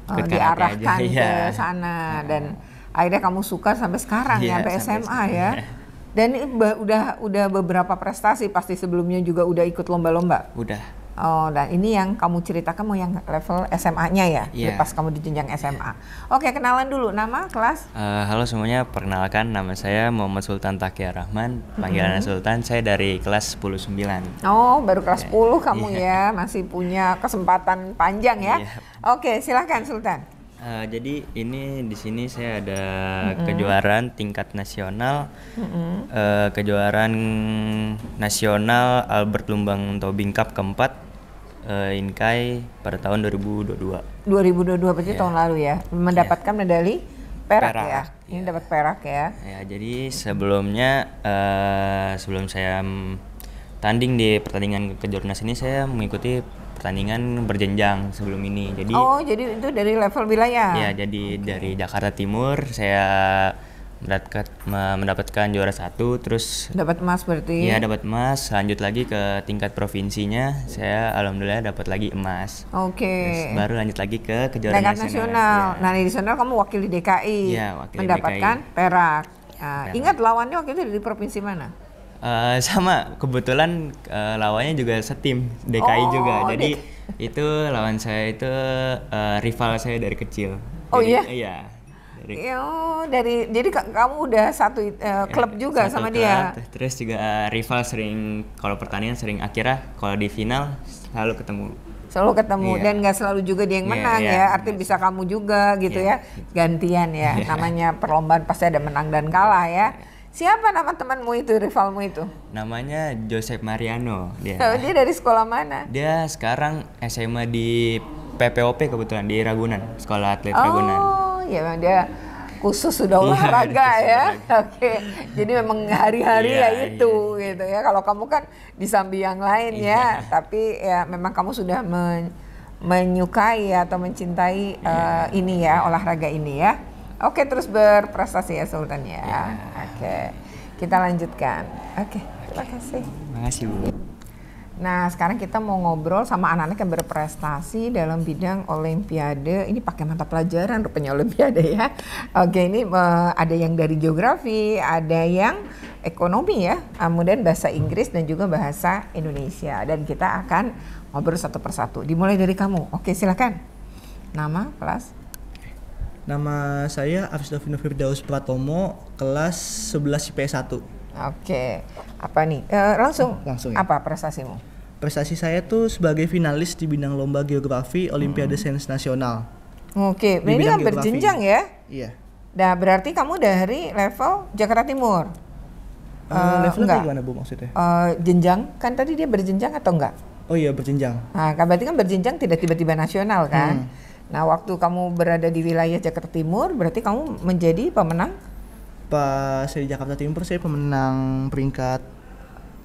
[SPEAKER 11] oh, ikut oh, diarahkan aja. Iya. ke ya.
[SPEAKER 1] sana dan akhirnya kamu suka sampai sekarang yeah, ya iya, sampai SMA sampai ya. Dan udah udah beberapa prestasi pasti sebelumnya juga udah ikut lomba-lomba. Udah. Oh, dan ini yang kamu ceritakan mau yang level SMA-nya ya, yeah. pas kamu di jenjang SMA. Oke, kenalan dulu nama kelas.
[SPEAKER 11] Uh, halo semuanya, perkenalkan nama saya Muhammad Sultan Takia Rahman, panggilan mm -hmm. Sultan. Saya dari kelas 109.
[SPEAKER 1] Oh, baru kelas yeah. Iya. 10 kamu yeah. ya, masih punya kesempatan panjang ya. Yeah. Oke, silakan silahkan Sultan.
[SPEAKER 11] Uh, jadi ini di sini saya ada mm-hmm. kejuaraan tingkat nasional, mm-hmm. uh, kejuaraan nasional Albert Lumbang Tobing Cup keempat uh, eh, Inkai pada tahun 2022.
[SPEAKER 1] 2022 berarti yeah. tahun lalu ya iya. mendapatkan yeah. medali perak, perak ya. Ini yeah. dapat perak ya.
[SPEAKER 11] Ya jadi sebelumnya uh, sebelum saya tanding di pertandingan kejurnas ini saya mengikuti pertandingan berjenjang sebelum ini. Jadi Oh,
[SPEAKER 1] jadi itu dari level wilayah. Ya,
[SPEAKER 11] jadi okay. dari Jakarta Timur saya mendapat mendapatkan juara satu terus
[SPEAKER 1] dapat emas berarti Iya,
[SPEAKER 11] dapat emas lanjut lagi ke tingkat provinsinya saya alhamdulillah dapat lagi emas
[SPEAKER 1] oke okay. baru
[SPEAKER 11] lanjut lagi ke kejuaraan nasional, nasional.
[SPEAKER 1] Ya. nah di nasional kamu wakil di DKI ya, wakil mendapatkan DKI. Nah, perak ingat lawannya waktu itu dari provinsi mana
[SPEAKER 11] Uh, sama kebetulan uh, lawannya juga setim DKI oh, juga jadi itu lawan saya itu uh, rival saya dari kecil oh jadi, iya iya dari,
[SPEAKER 1] Yo, dari jadi kamu udah satu uh, klub ya, juga satu sama klub, dia
[SPEAKER 11] terus juga uh, rival sering kalau pertandingan sering akhirnya kalau di final selalu ketemu
[SPEAKER 1] selalu ketemu yeah. dan nggak selalu juga dia yang iya, menang yeah, ya artinya bisa kamu juga gitu yeah. ya gantian ya yeah. namanya perlombaan pasti ada menang dan kalah ya yeah Siapa nama temanmu itu, rivalmu itu?
[SPEAKER 11] Namanya Joseph Mariano. Dia. Oh,
[SPEAKER 1] dia dari sekolah mana?
[SPEAKER 11] Dia sekarang SMA di PPOP kebetulan di Ragunan, Sekolah Atlet oh, Ragunan.
[SPEAKER 1] Oh, ya memang dia khusus sudah iya, olahraga ya. Oke. Jadi memang hari-hari yeah, ya iya. itu yeah. gitu ya. Kalau kamu kan di samping yang lain yeah. ya, iya. tapi ya memang kamu sudah men menyukai atau mencintai yeah. uh, ini ya olahraga ini ya. Oke, terus berprestasi ya Sultan ya. ya. Oke. Kita lanjutkan. Oke, terima kasih.
[SPEAKER 11] Terima kasih, Bu.
[SPEAKER 1] Nah, sekarang kita mau ngobrol sama anak-anak yang berprestasi dalam bidang olimpiade. Ini pakai mata pelajaran rupanya olimpiade ya. Oke, ini uh, ada yang dari geografi, ada yang ekonomi ya, eh, kemudian bahasa Inggris dan juga bahasa Indonesia. Dan kita akan ngobrol satu persatu. Dimulai dari kamu. Oke, silakan. Nama, kelas.
[SPEAKER 14] Nama saya Afis Firdaus Pratomo, kelas 11 IPS 1. Oke. Apa nih? E, langsung. Langsung. Ya. Apa prestasimu? Prestasi saya tuh sebagai finalis di bidang lomba geografi Olimpiade hmm. Sains Nasional.
[SPEAKER 1] Oke, okay. ini kan berjenjang ya? Iya. Nah, berarti kamu dari level Jakarta Timur. Uh, eh, uh, eh, level enggak. gimana Bu maksudnya? Uh, jenjang, kan tadi dia berjenjang atau enggak?
[SPEAKER 14] Oh iya, berjenjang.
[SPEAKER 1] Nah, kan berarti kan berjenjang tidak tiba-tiba nasional kan? Hmm Nah, waktu kamu berada di wilayah Jakarta Timur, berarti kamu menjadi pemenang?
[SPEAKER 14] Pas di Jakarta Timur, saya pemenang
[SPEAKER 1] peringkat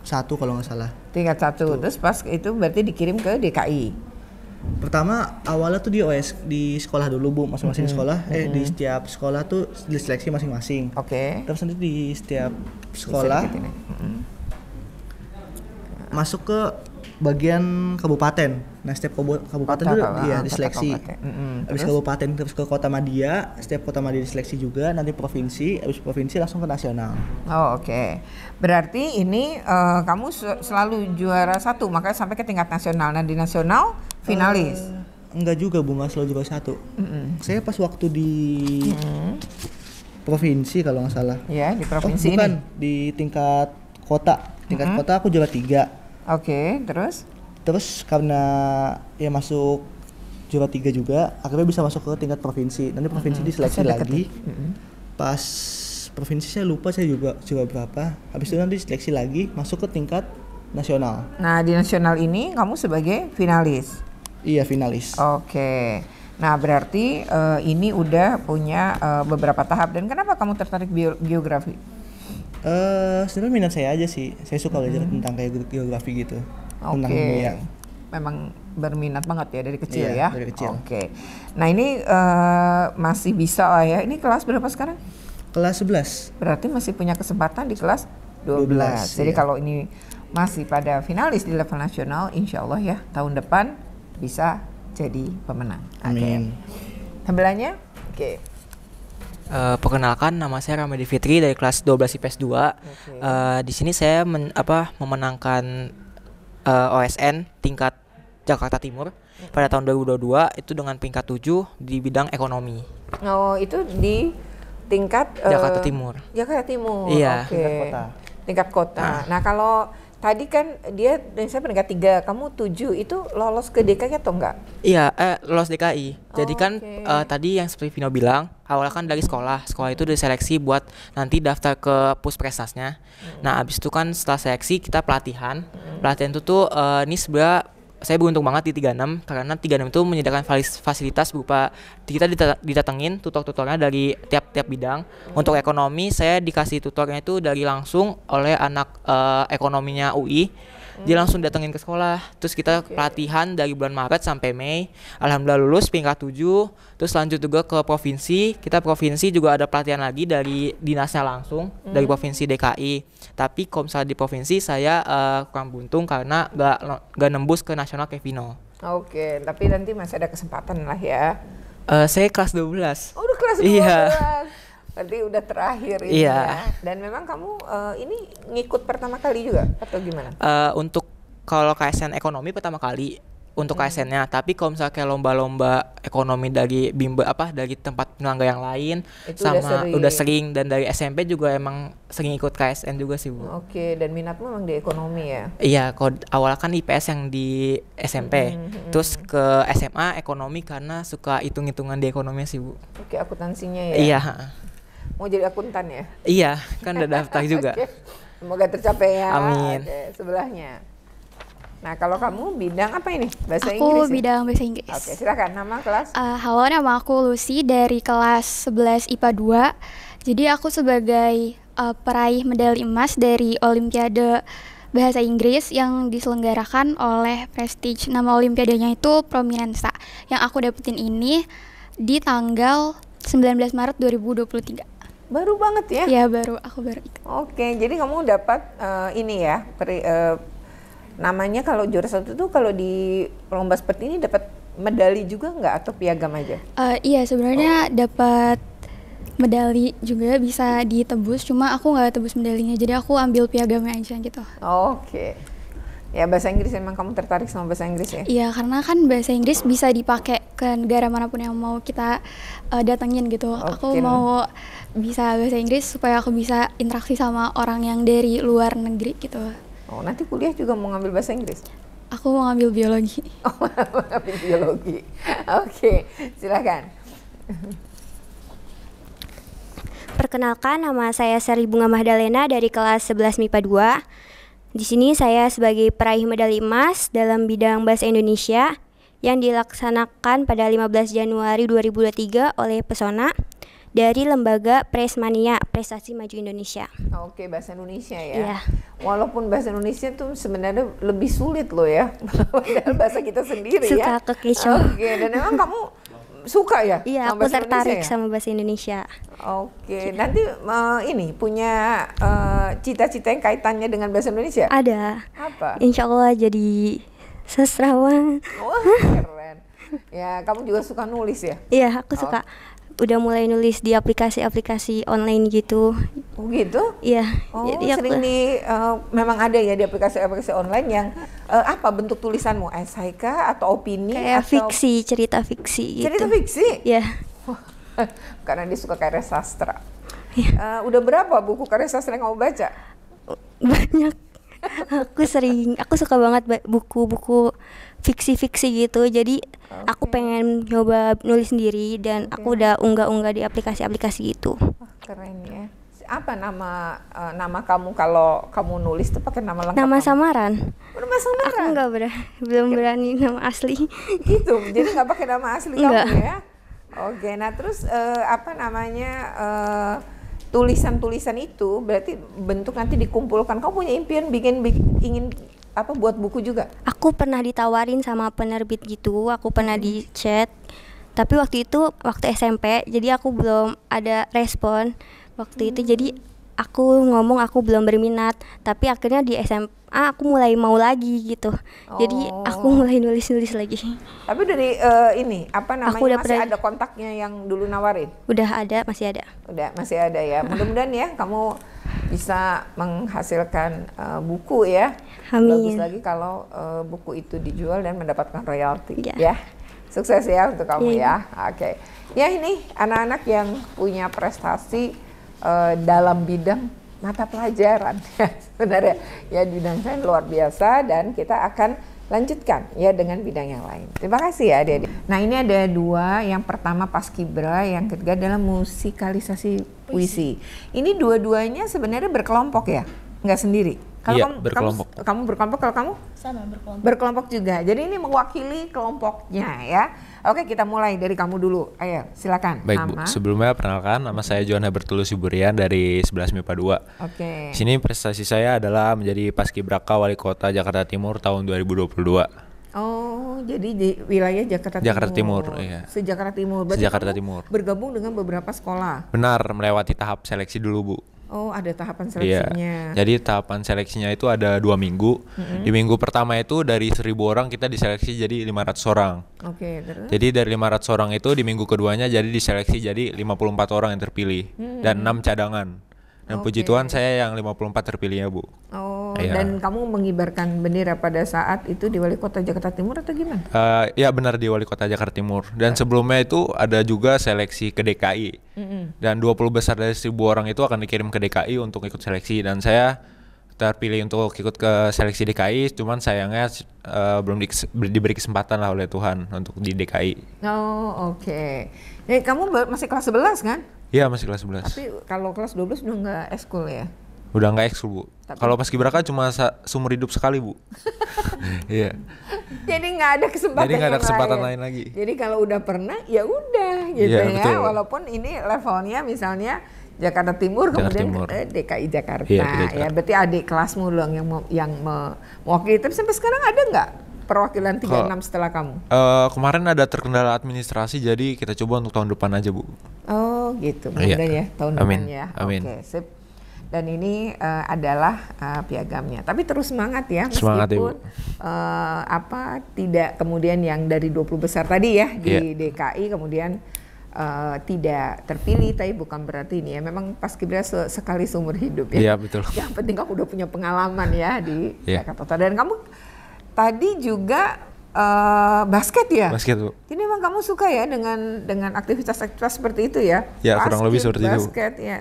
[SPEAKER 1] satu kalau nggak salah. Tingkat satu. Tuh. Terus pas itu berarti dikirim ke DKI.
[SPEAKER 14] Pertama awalnya tuh di OS di sekolah dulu bu, masing-masing hmm. sekolah. Eh hmm. di mm-hmm. setiap sekolah tuh diseleksi masing-masing. Oke. Okay. Terus nanti di setiap sekolah hmm. masuk ke bagian kabupaten. Nah, setiap kabupaten kota, dulu iya, kota, iya diseleksi. Kabupaten. Mm-hmm. Habis kabupaten terus ke kota Madia, setiap kota Madia diseleksi juga, nanti provinsi, abis provinsi langsung ke nasional.
[SPEAKER 1] Oh, oke. Okay. Berarti ini uh, kamu selalu juara satu, makanya sampai ke tingkat nasional. Nah, di nasional finalis. Uh,
[SPEAKER 14] enggak juga, Bunga selalu juara satu. Mm-hmm. Saya pas waktu di mm provinsi kalau nggak salah. Iya, yeah, di provinsi oh, bukan, ini. di tingkat kota. Tingkat mm-hmm. kota aku juara tiga Oke, okay, terus? Terus karena ya masuk juara tiga juga, akhirnya bisa masuk ke tingkat provinsi. Nanti provinsi mm -hmm. diseleksi lagi. Mm -hmm. Pas provinsi saya lupa saya juga juga berapa. Habis itu nanti seleksi lagi masuk ke tingkat
[SPEAKER 1] nasional. Nah, di nasional ini kamu sebagai finalis. Iya, finalis. Oke. Okay. Nah, berarti uh, ini udah punya uh, beberapa tahap dan kenapa kamu tertarik bio geografi? uh, sebenarnya minat saya aja sih saya suka belajar mm -hmm. tentang
[SPEAKER 14] kayak geografi gitu okay. tentang dunia
[SPEAKER 1] memang berminat banget ya dari kecil iya, ya dari kecil oke okay. nah ini uh, masih bisa lah ya ini kelas berapa sekarang kelas 11 berarti masih punya kesempatan di kelas 12, 12 jadi iya. kalau ini masih pada finalis di level nasional insya Allah ya tahun depan bisa jadi pemenang Amin. okay. oke okay.
[SPEAKER 12] Uh, perkenalkan nama saya Ramadi Fitri dari kelas 12 IPS 2. Okay. Uh, di sini saya men, apa memenangkan uh, eh, OSN tingkat Jakarta Timur pada tahun 2022 itu dengan peringkat 7 di bidang ekonomi.
[SPEAKER 1] Oh, itu di tingkat Jakarta uh, Timur. Jakarta Timur. Iya. Okay. Tingkat kota. Tingkat kota. Nah, nah kalau tadi kan dia saya peringkat tiga, kamu tujuh itu lolos ke DKI atau enggak?
[SPEAKER 12] Iya, eh, lolos DKI. Oh, Jadi kan okay. uh, eh, tadi yang seperti Vino bilang, awalnya kan dari sekolah, sekolah itu diseleksi buat nanti daftar ke pusprestasnya. Hmm. Nah, abis itu kan setelah seleksi kita pelatihan, hmm. pelatihan itu tuh uh, ini sebenarnya saya beruntung banget di 36 karena 36 itu menyediakan fasilitas berupa kita didatengin tutor-tutornya dari tiap-tiap bidang. Untuk ekonomi saya dikasih tutornya itu dari langsung oleh anak uh, ekonominya UI hmm. dia langsung datengin ke sekolah terus kita okay. pelatihan dari bulan Maret sampai Mei alhamdulillah lulus peringkat 7 terus lanjut juga ke provinsi kita provinsi juga ada pelatihan lagi dari dinasnya langsung hmm. dari provinsi DKI tapi kalau misalnya di provinsi saya uh, kurang buntung karena gak, gak nembus ke nasional Kevino
[SPEAKER 1] Oke, okay, tapi nanti masih ada kesempatan lah ya.
[SPEAKER 12] Uh, saya kelas 12. Oh,
[SPEAKER 1] udah kelas 12. Iya berarti udah terakhir ini yeah. ya dan memang kamu uh, ini ngikut pertama kali juga atau gimana
[SPEAKER 12] uh, untuk kalau KSN ekonomi pertama kali untuk hmm. KSN-nya tapi kalau misalnya lomba-lomba ekonomi dari bimba apa dari tempat penyelenggara yang lain Itu sama udah sering. udah sering dan dari SMP juga emang sering ikut KSN juga sih bu.
[SPEAKER 1] Oke dan minatmu memang di ekonomi ya? Iya
[SPEAKER 12] kalau awalnya kan IPS yang di SMP hmm, hmm. terus ke SMA ekonomi karena suka hitung-hitungan di ekonomi sih bu.
[SPEAKER 1] Oke akuntansinya ya? Iya. Mau jadi akuntan ya?
[SPEAKER 12] Iya, kan udah daftar juga. okay.
[SPEAKER 1] Semoga tercapai ya. Amin. Okay, sebelahnya. Nah, kalau kamu bidang apa ini? Bahasa aku Inggris. Aku ya? bidang ya? bahasa Inggris. Oke, silakan nama kelas.
[SPEAKER 10] Uh, halo, nama aku Lucy dari kelas 11 IPA 2. Jadi aku sebagai uh, peraih medali emas dari Olimpiade Bahasa Inggris yang diselenggarakan oleh Prestige. Nama olimpiadenya itu Prominensa. Yang aku dapetin ini di tanggal 19 Maret 2023. Baru banget ya? Iya baru, aku baru ikut.
[SPEAKER 1] Oke, jadi kamu dapat uh, ini ya, peri, uh, namanya kalau juara satu tuh kalau di lomba seperti ini dapat medali juga nggak atau piagam aja?
[SPEAKER 10] Uh, iya sebenarnya oh. dapat medali juga bisa ditebus, cuma aku nggak tebus medalinya, jadi aku ambil piagamnya aja gitu.
[SPEAKER 1] Oke. Ya bahasa Inggris emang kamu tertarik sama bahasa Inggris ya? Iya
[SPEAKER 10] karena kan bahasa Inggris bisa dipakai ke negara manapun yang mau kita uh, datengin gitu. Okay. Aku mau bisa bahasa Inggris supaya aku bisa interaksi sama orang yang dari luar negeri gitu.
[SPEAKER 1] Oh, nanti kuliah juga mau ngambil bahasa Inggris? Aku mau ngambil biologi. Oh, mau ngambil biologi. Oke, okay, silakan.
[SPEAKER 15] Perkenalkan, nama saya Sari Bunga Mahdalena dari kelas 11 MIPA 2. Di sini saya sebagai peraih medali emas dalam bidang Bahasa Indonesia yang dilaksanakan pada 15 Januari 2023 oleh Pesona dari lembaga Presmania Prestasi Maju Indonesia.
[SPEAKER 1] Oke, bahasa Indonesia ya. Yeah. Walaupun bahasa Indonesia tuh sebenarnya lebih sulit loh ya. bahasa kita sendiri Suka ya. Suka kekecoh. Oke, okay. dan emang kamu
[SPEAKER 15] suka ya? Iya, aku tertarik ya? sama bahasa Indonesia.
[SPEAKER 1] Oke, nanti uh, ini punya eh, cita-cita uh, yang kaitannya dengan bahasa Indonesia? Ada.
[SPEAKER 15] Apa? Insya Allah jadi sastrawan.
[SPEAKER 1] Wah, keren. Ya, kamu juga suka nulis ya? Iya, aku suka
[SPEAKER 15] udah mulai nulis di aplikasi-aplikasi online gitu.
[SPEAKER 1] Oh gitu? Iya. Oh jadi sering aku, di uh, eh, memang ada ya di aplikasi-aplikasi online yang uh, apa bentuk tulisanmu esai kah atau opini kayak atau
[SPEAKER 15] fiksi cerita
[SPEAKER 1] fiksi. Gitu. Cerita fiksi? Iya. Yeah. Karena dia suka karya sastra. Yeah. Iya. Uh, udah berapa buku karya sastra yang kamu baca? Banyak. aku
[SPEAKER 15] sering, aku suka banget buku-buku fiksi-fiksi gitu jadi okay. Ah, aku pengen nyoba nulis sendiri dan okay. aku udah unggah-unggah di aplikasi-aplikasi gitu
[SPEAKER 1] keren ya apa nama uh, nama kamu kalau kamu nulis tuh pakai nama lengkap nama samaran oh, nama samaran aku nggak berani belum berani nama asli gitu jadi nggak pakai nama asli kamu ya oke nah terus uh, apa namanya uh, tulisan-tulisan itu berarti bentuk nanti dikumpulkan kamu punya impian bikin, bikin ingin apa buat buku juga? Aku pernah
[SPEAKER 15] ditawarin sama penerbit gitu, aku pernah hmm. di chat. Tapi waktu itu waktu SMP, jadi aku belum ada respon waktu hmm. itu. Jadi aku ngomong aku belum berminat, tapi akhirnya di SMA aku mulai mau lagi gitu. Oh. Jadi aku oh. mulai nulis-nulis lagi.
[SPEAKER 1] Tapi dari uh, ini apa namanya aku udah masih ada kontaknya yang dulu nawarin? Udah ada, masih ada. Udah, masih ada ya. Mudah-mudahan ya kamu bisa menghasilkan uh, buku ya. Amin. Bagus lagi kalau uh, buku itu dijual dan mendapatkan royalti ya. ya. Sukses ya untuk kamu ya. ya. Oke. Okay. Ya ini anak-anak yang punya prestasi uh, dalam bidang mata pelajaran ya, sebenarnya ya bidang saya luar biasa dan kita akan lanjutkan ya dengan bidang yang lain. Terima kasih ya Dedi. Nah ini ada dua, yang pertama pas kibra yang ketiga adalah musikalisasi puisi. puisi. Ini dua-duanya sebenarnya berkelompok ya, nggak sendiri. Kalau iya, kamu berkelompok. Kamu, kamu berkelompok kalau kamu sama berkelompok. Berkelompok juga. Jadi ini mewakili kelompoknya ya. Oke, kita mulai dari kamu dulu. Ayo, silakan. Baik, Bu.
[SPEAKER 9] Sebelumnya perkenalkan nama saya Johan Bertulus Siburian dari 11 MIPA 2. Oke.
[SPEAKER 1] Okay. Sini
[SPEAKER 9] prestasi saya adalah menjadi Paskibraka Wali Kota Jakarta Timur tahun 2022.
[SPEAKER 1] Oh, jadi di wilayah Jakarta, Timur. Jakarta Timur. Timur iya. Se Jakarta Timur. Se Jakarta Timur. Bergabung dengan beberapa sekolah.
[SPEAKER 9] Benar, melewati tahap seleksi dulu, Bu.
[SPEAKER 1] Oh ada tahapan iya. seleksinya. Iya. Jadi
[SPEAKER 9] tahapan seleksinya itu ada dua minggu. Mm-hmm. Di minggu pertama itu dari seribu orang kita diseleksi jadi 500 orang.
[SPEAKER 1] Oke. Okay, Jadi
[SPEAKER 9] dari 500 orang itu di minggu keduanya jadi diseleksi jadi 54 orang yang terpilih mm-hmm. dan enam cadangan.
[SPEAKER 1] Dan okay. puji Tuhan
[SPEAKER 9] saya yang 54 terpilih ya bu.
[SPEAKER 1] Oh Iya. dan kamu mengibarkan bendera pada saat itu di wali kota Jakarta Timur atau gimana?
[SPEAKER 9] Uh, ya benar di wali kota Jakarta Timur dan okay. Iya. sebelumnya itu ada juga seleksi ke DKI mm -hmm. dan 20 besar dari seribu orang itu akan dikirim ke DKI untuk ikut seleksi dan saya terpilih untuk ikut ke seleksi DKI, cuman sayangnya uh, belum di, diberi kesempatan lah oleh Tuhan untuk di DKI.
[SPEAKER 1] Oh oke. Okay. Eh, Jadi kamu masih kelas 11 kan?
[SPEAKER 9] Iya masih kelas 11. Tapi
[SPEAKER 1] kalau kelas 12 udah nggak eskul ya?
[SPEAKER 9] Udah nggak ekskul bu. Kalau pas kibraka cuma seumur hidup sekali bu. Iya.
[SPEAKER 1] Jadi nggak ada kesempatan. Jadi gak ada kesempatan lain. lain lagi. Jadi kalau udah pernah ya udah iya, gitu yeah, ya. Betul. Walaupun ini levelnya misalnya Jakarta Timur Jakarta kemudian Timur. Eh, DKI Jakarta iya, ya berarti adik kelasmu loh yang yang mewakili tapi sampai sekarang ada nggak perwakilan 36 Kalo, setelah kamu?
[SPEAKER 9] Uh, kemarin ada terkendala administrasi jadi kita coba untuk tahun depan aja Bu.
[SPEAKER 1] Oh gitu. Iya. Mudah iya. ya tahun depan ya. Amin. Oke, okay, sip dan ini uh, adalah uh, piagamnya. Tapi terus semangat ya semangat, meskipun Ibu. Uh, eh, apa tidak kemudian yang dari 20 besar tadi ya di yeah. DKI kemudian uh, tidak terpilih tapi bukan berarti ini ya memang paskibra se sekali seumur hidup ya. Iya betul. Yang penting kamu udah punya pengalaman ya di yeah. Jakarta dan kamu tadi juga uh, basket ya. Basket bu. Ini memang kamu suka ya dengan dengan aktivitas-aktivitas seperti itu ya. Ya basket, kurang lebih seperti basket, itu. Basket ya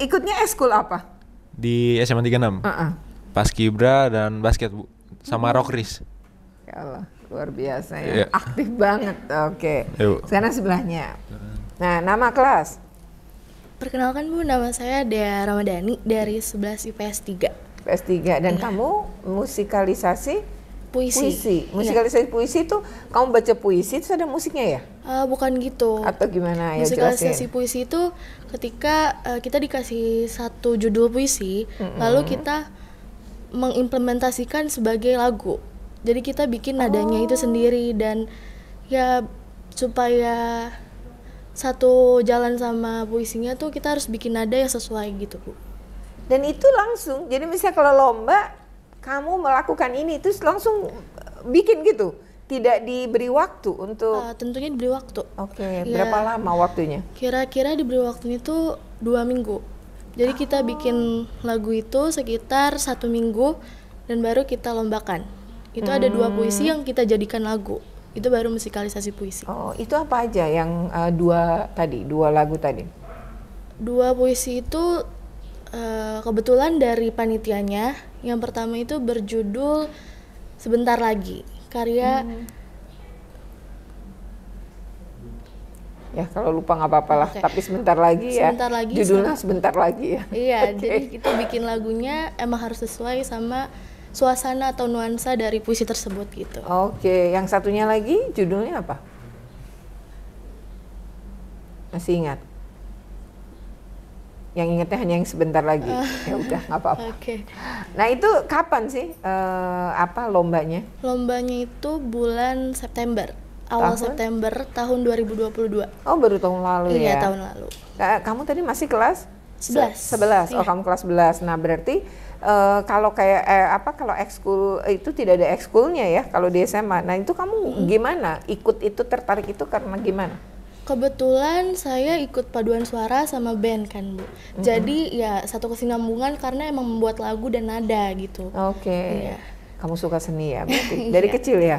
[SPEAKER 1] ikutnya eskul apa?
[SPEAKER 9] Di SMA 36. Uh -uh. Pas Kibra dan basket, Bu. Sama hmm. Rockris.
[SPEAKER 1] Ya Allah, luar biasa ya. Yeah. Aktif banget. Oke. Okay. Iya, Sana sebelahnya. Nah, nama kelas. Perkenalkan Bu, nama saya Dea Ramadhani dari 11 IPS 3. IPS 3 dan yeah. kamu musikalisasi puisi. Puisi, iya. musikalisasi ya. puisi itu kamu baca puisi itu ada musiknya ya?
[SPEAKER 16] Uh, bukan gitu. Atau gimana ya Musikalisasi puisi itu ketika uh, kita dikasih satu judul puisi mm-hmm. lalu kita mengimplementasikan sebagai lagu jadi kita bikin nadanya oh. itu sendiri dan ya supaya satu jalan sama puisinya tuh kita
[SPEAKER 1] harus bikin nada yang sesuai gitu bu dan itu langsung jadi misalnya kalau lomba kamu melakukan ini terus langsung bikin gitu tidak diberi waktu untuk uh, tentunya diberi waktu oke okay. Ya, berapa lama waktunya kira-kira diberi waktunya itu
[SPEAKER 16] dua minggu jadi kita oh. bikin lagu itu sekitar satu minggu dan baru kita lombakan itu hmm. ada dua hmm. puisi yang kita jadikan lagu itu baru musikalisasi
[SPEAKER 1] puisi oh itu apa aja yang uh, dua tadi dua lagu tadi
[SPEAKER 16] dua puisi itu uh, kebetulan dari panitianya yang pertama itu berjudul sebentar lagi karya hmm.
[SPEAKER 1] ya kalau lupa nggak apa-apa lah okay. tapi sebentar lagi ya sebentar lagi judulnya sebentar, lagi ya
[SPEAKER 16] iya okay. jadi kita bikin lagunya emang harus sesuai sama suasana atau nuansa dari puisi tersebut gitu oke okay. yang satunya lagi judulnya apa
[SPEAKER 1] masih ingat yang ingetnya hanya yang sebentar lagi uh, ya udah nggak apa-apa. Okay. Nah itu kapan sih uh, apa lombanya? Lombanya itu bulan September awal tahun? September tahun 2022. Oh baru tahun lalu iya, ya? Iya tahun lalu. Kamu tadi masih kelas? 11. 11. Iya. Oh kamu kelas 11. Nah berarti uh, kalau kayak eh, apa kalau ekskul eh, itu tidak ada ekskulnya ya kalau di SMA. Nah itu kamu gimana ikut itu tertarik itu karena gimana?
[SPEAKER 16] Kebetulan saya ikut paduan suara sama band kan bu, mm-hmm. jadi ya satu kesinambungan karena emang membuat lagu dan nada gitu. Oke. Okay. Iya.
[SPEAKER 1] Kamu suka seni ya berarti dari iya. kecil ya?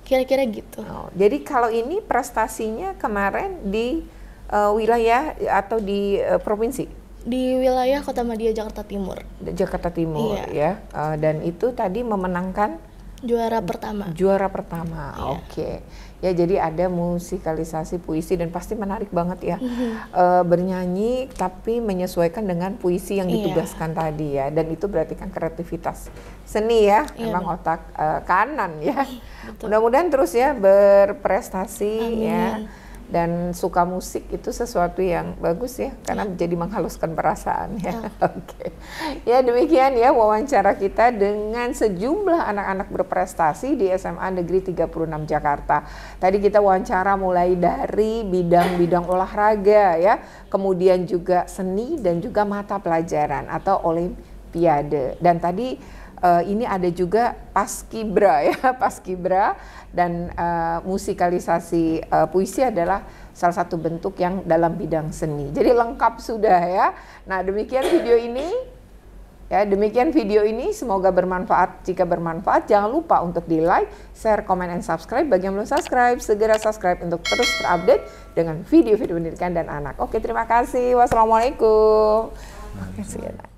[SPEAKER 1] Kira-kira gitu. Oh, jadi kalau ini prestasinya kemarin di uh, wilayah atau di uh, provinsi? Di wilayah Kota Madia Jakarta Timur. Jakarta Timur iya. ya, uh, dan itu tadi memenangkan juara pertama. Juara pertama, iya. oke. Okay ya jadi ada musikalisasi puisi dan pasti menarik banget ya mm -hmm. e, bernyanyi tapi menyesuaikan dengan puisi yang iya. ditugaskan yeah. tadi ya dan itu berarti kan kreativitas seni ya yeah, emang otak e, kanan ya iya, mudah-mudahan terus ya berprestasi Amin. ya dan suka musik itu sesuatu yang bagus ya karena iya. jadi menghaluskan perasaan ya. Iya. Oke. okay. Ya demikian ya wawancara kita dengan sejumlah anak-anak berprestasi di SMA Negeri 36 Jakarta. Tadi kita wawancara mulai dari bidang-bidang olahraga ya, kemudian juga seni dan juga mata pelajaran atau olimpiade. Dan tadi uh, ini ada juga paskibra ya, paskibra dan uh, musikalisasi uh, puisi adalah salah satu bentuk yang dalam bidang seni. Jadi lengkap sudah ya. Nah, demikian video ini. Ya, demikian video ini semoga bermanfaat. Jika bermanfaat, jangan lupa untuk di-like, share, comment, and subscribe. Bagi yang belum subscribe, segera subscribe untuk terus terupdate dengan video-video pendidikan dan anak. Oke, terima kasih. Wassalamualaikum. Oke, okay,